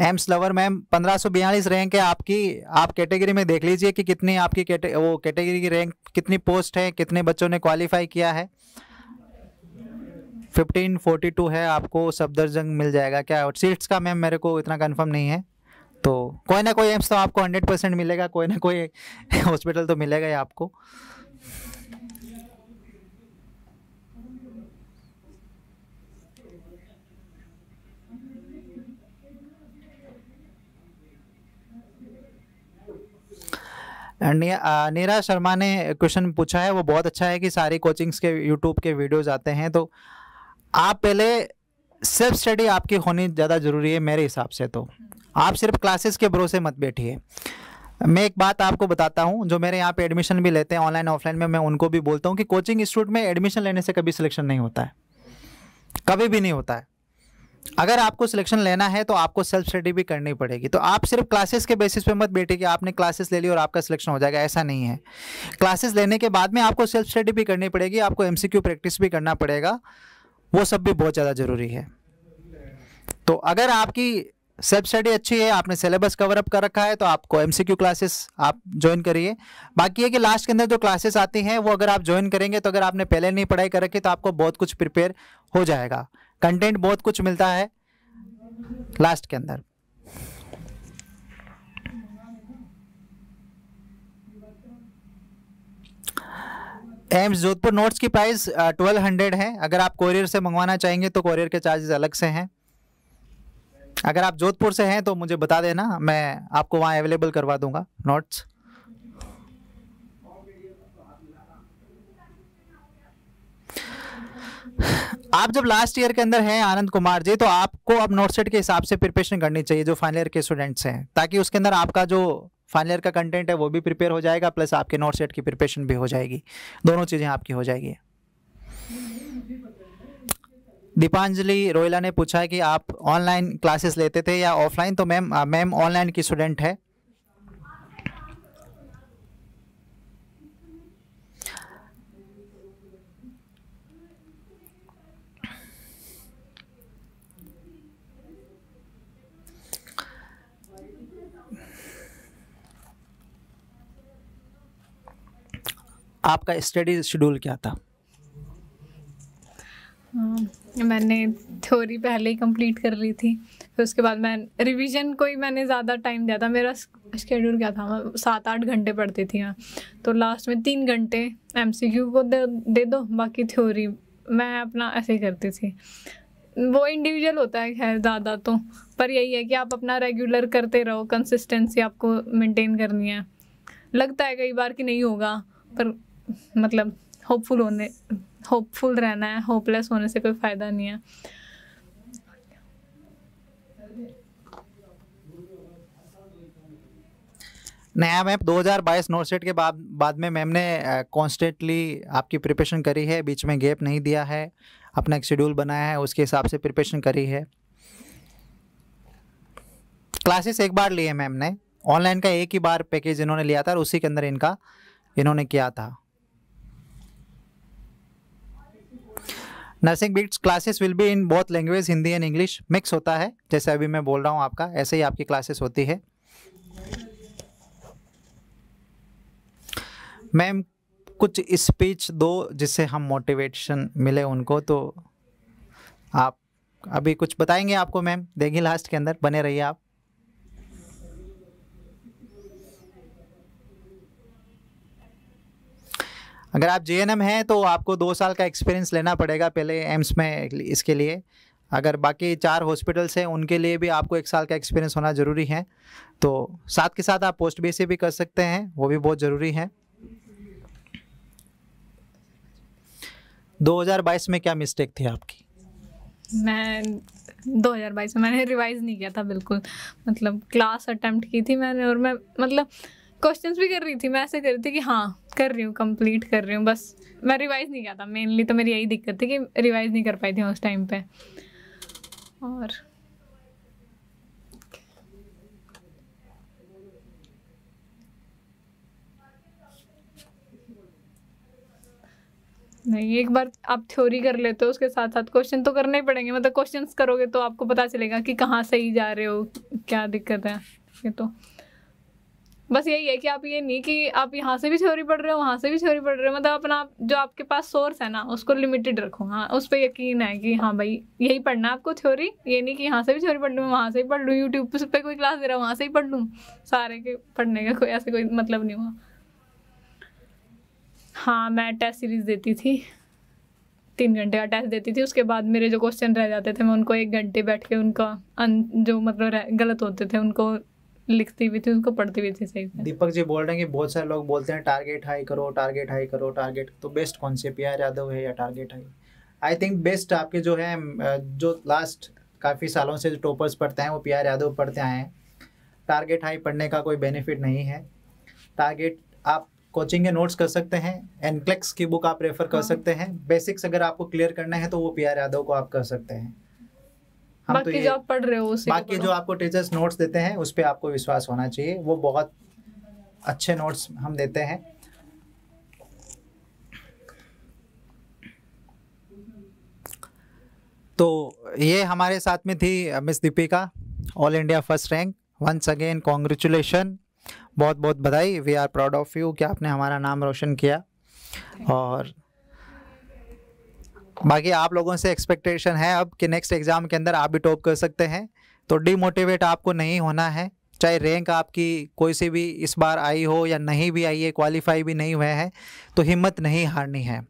एम्स लवर मैम पंद्रह सौ बयालीस रैंक है आपकी आप कैटेगरी में देख लीजिए कि कितनी आपकी कैटे वो कैटेगरी की रैंक कितनी पोस्ट है कितने बच्चों ने क्वालिफाई किया है फिफ्टीन फोर्टी टू है आपको सफदरजंग मिल जाएगा क्या सीट्स का मैम मेरे को इतना कंफर्म नहीं है तो कोई ना कोई एम्स तो आपको हंड्रेड परसेंट मिलेगा कोई ना कोई हॉस्पिटल [laughs] तो मिलेगा ही आपको नीरा शर्मा ने क्वेश्चन पूछा है वो बहुत अच्छा है कि सारी कोचिंग्स के यूट्यूब के वीडियोस आते हैं तो आप पहले सेल्फ स्टडी आपकी होनी ज़्यादा ज़रूरी है मेरे हिसाब से तो आप सिर्फ क्लासेस के भरोसे मत बैठिए मैं एक बात आपको बताता हूँ जो मेरे यहाँ पे एडमिशन भी लेते हैं ऑनलाइन ऑफलाइन में मैं उनको भी बोलता हूँ कि कोचिंग इंस्टीट्यूट में एडमिशन लेने से कभी सिलेक्शन नहीं होता है कभी भी नहीं होता है अगर आपको सिलेक्शन लेना है तो आपको सेल्फ स्टडी भी करनी पड़ेगी तो आप सिर्फ क्लासेस के बेसिस पे मत बैठे कि आपने क्लासेस ले ली और आपका सिलेक्शन हो जाएगा ऐसा नहीं है क्लासेस लेने के बाद में आपको सेल्फ स्टडी भी करनी पड़ेगी आपको एमसीक्यू प्रैक्टिस भी करना पड़ेगा वो सब भी बहुत ज़्यादा ज़रूरी है तो अगर आपकी सेल्फ स्टडी अच्छी है आपने सिलेबस कवर अप कर रखा है तो आपको एम क्लासेस आप ज्वाइन करिए बाकी है कि लास्ट के अंदर जो क्लासेस आती हैं वो अगर आप ज्वाइन करेंगे तो अगर आपने पहले नहीं पढ़ाई कर रखी तो आपको बहुत कुछ प्रिपेयर हो जाएगा कंटेंट बहुत कुछ मिलता है लास्ट के अंदर एम्स जोधपुर नोट्स की प्राइस ट्वेल्व हंड्रेड है अगर आप कोरियर से मंगवाना चाहेंगे तो कोरियर के चार्जेस अलग से हैं अगर आप जोधपुर से हैं तो मुझे बता देना मैं आपको वहाँ अवेलेबल करवा दूंगा नोट्स आप जब लास्ट ईयर के अंदर हैं आनंद कुमार जी तो आपको अब नोट सेट के हिसाब से प्रिपरेशन करनी चाहिए जो फाइनल ईयर के स्टूडेंट्स हैं ताकि उसके अंदर आपका जो फाइनल ईयर का कंटेंट है वो भी प्रिपेयर हो जाएगा प्लस आपके नोट सेट की प्रिपरेशन भी हो जाएगी दोनों चीज़ें आपकी हो जाएगी दीपांजलि रोयला ने पूछा है कि आप ऑनलाइन क्लासेस लेते थे या ऑफलाइन तो मैम मैम ऑनलाइन की स्टूडेंट है आपका स्टडी शेड्यूल क्या था हाँ, मैंने थ्योरी पहले ही कंप्लीट कर ली थी फिर उसके बाद मैं रिवीजन को ही मैंने ज़्यादा टाइम दिया था मेरा शेड्यूल क्या था मैं सात आठ घंटे पढ़ती थी मैं तो लास्ट में तीन घंटे एमसीक्यू को दे, दे दो बाकी थ्योरी मैं अपना ऐसे ही करती थी वो इंडिविजुअल होता है खैर ज़्यादा तो पर यही है कि आप अपना रेगुलर करते रहो कंसिस्टेंसी आपको मेंटेन करनी है लगता है कई बार कि नहीं होगा पर मतलब होपफुल होने होपफुल रहना है होपलेस होने से कोई फ़ायदा नहीं है नया मैप 2022 नोट सेट के बाद बाद में मैम ने कॉन्स्टेंटली आपकी प्रिपरेशन करी है बीच में गैप नहीं दिया है अपना एक शेड्यूल बनाया है उसके हिसाब से प्रिपरेशन करी है क्लासेस एक बार लिए मैम ने ऑनलाइन का एक ही बार पैकेज इन्होंने लिया था और उसी के अंदर इनका इन्होंने किया था nursing beats classes will be in both language Hindi and English mix होता है जैसे अभी मैं बोल रहा हूँ आपका ऐसे ही आपकी क्लासेस होती है मैम कुछ स्पीच दो जिससे हम मोटिवेशन मिले उनको तो आप अभी कुछ बताएंगे आपको मैम देंगे लास्ट के अंदर बने रहिए आप अगर आप जे हैं तो आपको दो साल का एक्सपीरियंस लेना पड़ेगा पहले एम्स में इसके लिए अगर बाकी चार हॉस्पिटल्स हैं उनके लिए भी आपको एक साल का एक्सपीरियंस होना ज़रूरी है तो साथ के साथ आप पोस्ट बी e भी कर सकते हैं वो भी बहुत ज़रूरी है 2022 में क्या मिस्टेक थी आपकी मैं 2022 में मैंने रिवाइज नहीं किया था बिल्कुल मतलब क्लास अटेम्प्ट की थी मैंने और मैं मतलब क्वेश्चन भी कर रही थी मैं ऐसे कर रही थी कि हाँ कर रही हूँ कंप्लीट कर रही हूँ बस मैं रिवाइज़ नहीं किया था मेनली तो मेरी यही दिक्कत थी कि रिवाइज़ नहीं कर पाई थी उस टाइम पे और नहीं एक बार आप थ्योरी कर लेते हो उसके साथ साथ क्वेश्चन तो करने ही पड़ेंगे मतलब क्वेश्चंस करोगे तो आपको पता चलेगा कि कहाँ सही जा रहे हो क्या दिक्कत है ये तो बस यही है कि आप ये नहीं कि आप यहाँ से भी थ्योरी पढ़ रहे हो वहाँ से भी थ्योरी पढ़ रहे हो मतलब अपना जो आपके पास सोर्स है ना उसको लिमिटेड रखो हाँ उस पर यकीन है कि हाँ भाई यही पढ़ना है आपको थ्योरी ये नहीं कि यहाँ से भी थ्योरी पढ़ लूँ मैं वहाँ से ही पढ़ लूँ यूट्यूब पर कोई क्लास दे रहा है वहाँ से ही पढ़ लूँ सारे के पढ़ने का कोई ऐसे कोई मतलब नहीं हुआ हाँ मैं टेस्ट सीरीज़ देती थी तीन घंटे का टेस्ट देती थी उसके बाद मेरे जो क्वेश्चन रह जाते थे मैं उनको एक घंटे बैठ के उनका जो मतलब गलत होते थे उनको लिखती भी थी उसको पढ़ती भी थी सही से दीपक जी बोल रहे हैं कि बहुत सारे लोग बोलते हैं टारगेट हाई करो टारगेट हाई करो टारगेट तो बेस्ट कौन से पी आर यादव है या target high I think best आपके जो है जो लास्ट काफ़ी सालों से जो टॉपर्स पढ़ते हैं वो पी आर यादव पढ़ते आए हैं टारगेट हाई पढ़ने का कोई बेनिफिट नहीं है टारगेट आप कोचिंग के नोट्स कर सकते हैं एनक्लेक्स की बुक आप रेफर कर हाँ। सकते हैं बेसिक्स अगर आपको क्लियर करना है तो वो पी आर यादव को आप कर सकते हैं हम तो बाकी तो जो आप पढ़ रहे हो उसे बाकी जो आपको टीचर्स नोट्स देते हैं उस पर आपको विश्वास होना चाहिए वो बहुत अच्छे नोट्स हम देते हैं तो ये हमारे साथ में थी miss Deepika all India first rank once again congratulation बहुत बहुत बधाई we are proud of you कि आपने हमारा नाम रोशन किया और बाकी आप लोगों से एक्सपेक्टेशन है अब कि नेक्स्ट एग्ज़ाम के अंदर आप भी टॉप कर सकते हैं तो डीमोटिवेट आपको नहीं होना है चाहे रैंक आपकी कोई सी भी इस बार आई हो या नहीं भी आई है क्वालिफाई भी नहीं हुए हैं तो हिम्मत नहीं हारनी है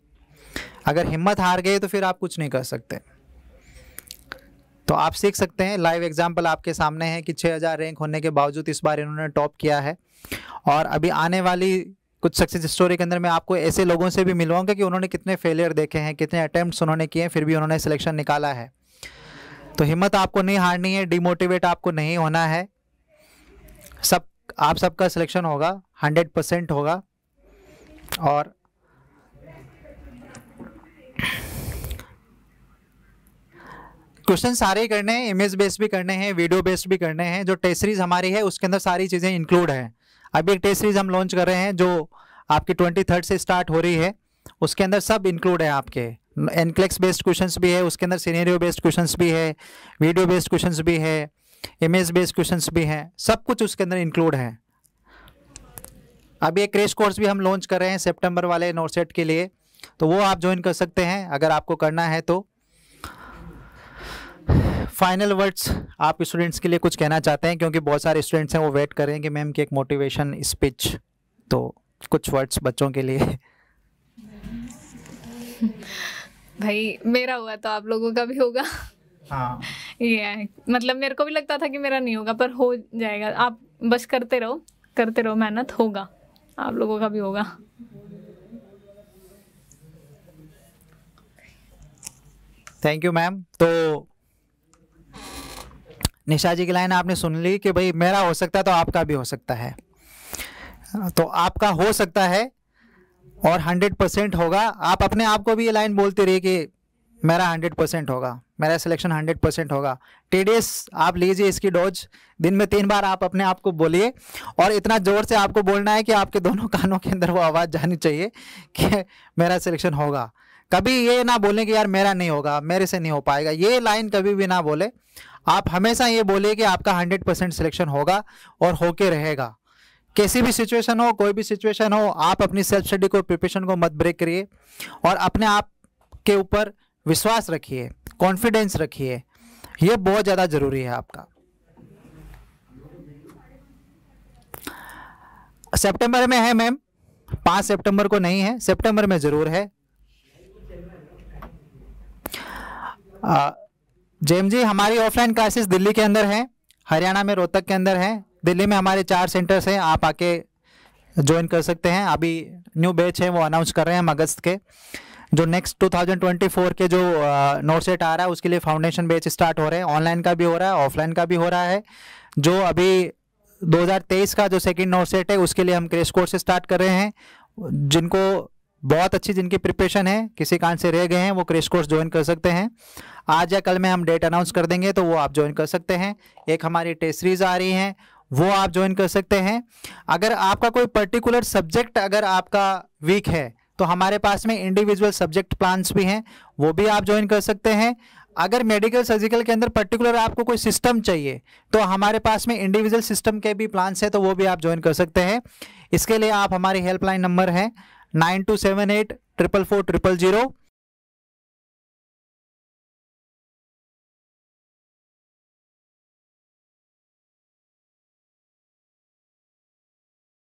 अगर हिम्मत हार गए तो फिर आप कुछ नहीं कर सकते तो आप सीख सकते हैं लाइव एग्जाम्पल आपके सामने है कि 6000 रैंक होने के बावजूद इस बार इन्होंने टॉप किया है और अभी आने वाली कुछ सक्सेस स्टोरी के अंदर मैं आपको ऐसे लोगों से भी मिलवाऊंगा कि उन्होंने कितने फेलियर देखे हैं कितने अटैम्प्ट उन्होंने किए हैं फिर भी उन्होंने सिलेक्शन निकाला है तो हिम्मत आपको नहीं हारनी है डिमोटिवेट आपको नहीं होना है सब आप सबका सिलेक्शन होगा हंड्रेड परसेंट होगा और क्वेश्चन सारे करने हैं इमेज बेस्ड भी करने हैं वीडियो बेस्ड भी करने हैं जो टेस्ट सीरीज हमारी है उसके अंदर सारी चीज़ें इंक्लूड हैं अभी एक टेस्ट सीरीज हम लॉन्च कर रहे हैं जो आपकी ट्वेंटी थर्ड से स्टार्ट हो रही है उसके अंदर सब इंक्लूड है आपके एनक्लेक्स बेस्ड क्वेश्चंस भी है उसके अंदर सीनेरियो बेस्ड क्वेश्चंस भी है वीडियो बेस्ड क्वेश्चंस भी है इमेज बेस्ड क्वेश्चंस भी हैं सब कुछ उसके अंदर इंक्लूड है अभी एक क्रेश कोर्स भी हम लॉन्च कर रहे हैं सितंबर वाले नोटसेट के लिए तो वो आप ज्वाइन कर सकते हैं अगर आपको करना है तो फाइनल वर्ड्स आप स्टूडेंट्स के लिए कुछ कहना चाहते हैं क्योंकि बहुत सारे स्टूडेंट्स हैं वो वेट कर रहे हैं कि मैम की एक मोटिवेशन स्पीच तो कुछ वर्ड्स बच्चों के लिए भाई मेरा हुआ तो आप लोगों का भी होगा हाँ ये मतलब मेरे को भी लगता था कि मेरा नहीं होगा पर हो जाएगा आप बस करते रहो करते रहो मेहनत होगा आप लोगों का भी होगा थैंक यू मैम तो निशा जी की लाइन आपने सुन ली कि भाई मेरा हो सकता है तो आपका भी हो सकता है तो आपका हो सकता है और हंड्रेड परसेंट होगा आप अपने आप को भी ये लाइन बोलते रहिए कि मेरा हंड्रेड परसेंट होगा मेरा सिलेक्शन हंड्रेड परसेंट होगा टेडेस आप लीजिए इसकी डोज दिन में तीन बार आप अपने आप को बोलिए और इतना ज़ोर से आपको बोलना है कि आपके दोनों कानों के अंदर वो आवाज़ जानी चाहिए कि मेरा सिलेक्शन होगा कभी ये ना बोले कि यार मेरा नहीं होगा मेरे से नहीं हो पाएगा ये लाइन कभी भी ना बोले आप हमेशा ये बोले कि आपका हंड्रेड परसेंट सिलेक्शन होगा और होके रहेगा कैसी भी सिचुएशन हो कोई भी सिचुएशन हो आप अपनी सेल्फ स्टडी को प्रिपरेशन को मत ब्रेक करिए और अपने आप के ऊपर विश्वास रखिए कॉन्फिडेंस रखिए ये बहुत ज़्यादा ज़रूरी है आपका सितंबर में है मैम पाँच सितंबर को नहीं है सितंबर में ज़रूर है जेम जी हमारी ऑफलाइन क्लासेस दिल्ली के अंदर हैं हरियाणा में रोहतक के अंदर हैं दिल्ली में हमारे चार सेंटर्स हैं आप आके ज्वाइन कर सकते हैं अभी न्यू बैच है वो अनाउंस कर रहे हैं हम अगस्त के जो नेक्स्ट 2024 के जो नोट सेट आ रहा है उसके लिए फाउंडेशन बैच स्टार्ट हो रहे हैं ऑनलाइन का भी हो रहा है ऑफलाइन का भी हो रहा है जो अभी 2023 का जो सेकंड नोट सेट है उसके लिए हम क्रेश कोर्स स्टार्ट कर रहे हैं जिनको बहुत अच्छी जिनकी प्रिपरेशन है किसी कारण से रह गए हैं वो क्रेश कोर्स ज्वाइन कर सकते हैं आज या कल में हम डेट अनाउंस कर देंगे तो वो आप ज्वाइन कर सकते हैं एक हमारी टेस्ट सीरीज आ रही है वो आप ज्वाइन कर सकते हैं अगर आपका कोई पर्टिकुलर सब्जेक्ट अगर आपका वीक है तो हमारे पास में इंडिविजुअल सब्जेक्ट प्लान्स भी हैं वो भी आप ज्वाइन कर सकते हैं अगर मेडिकल सर्जिकल के अंदर पर्टिकुलर आपको कोई सिस्टम चाहिए तो हमारे पास में इंडिविजुअल सिस्टम के भी प्लान्स हैं तो वो भी आप ज्वाइन कर सकते हैं इसके लिए आप हमारी हेल्पलाइन नंबर है 9278 triple four triple zero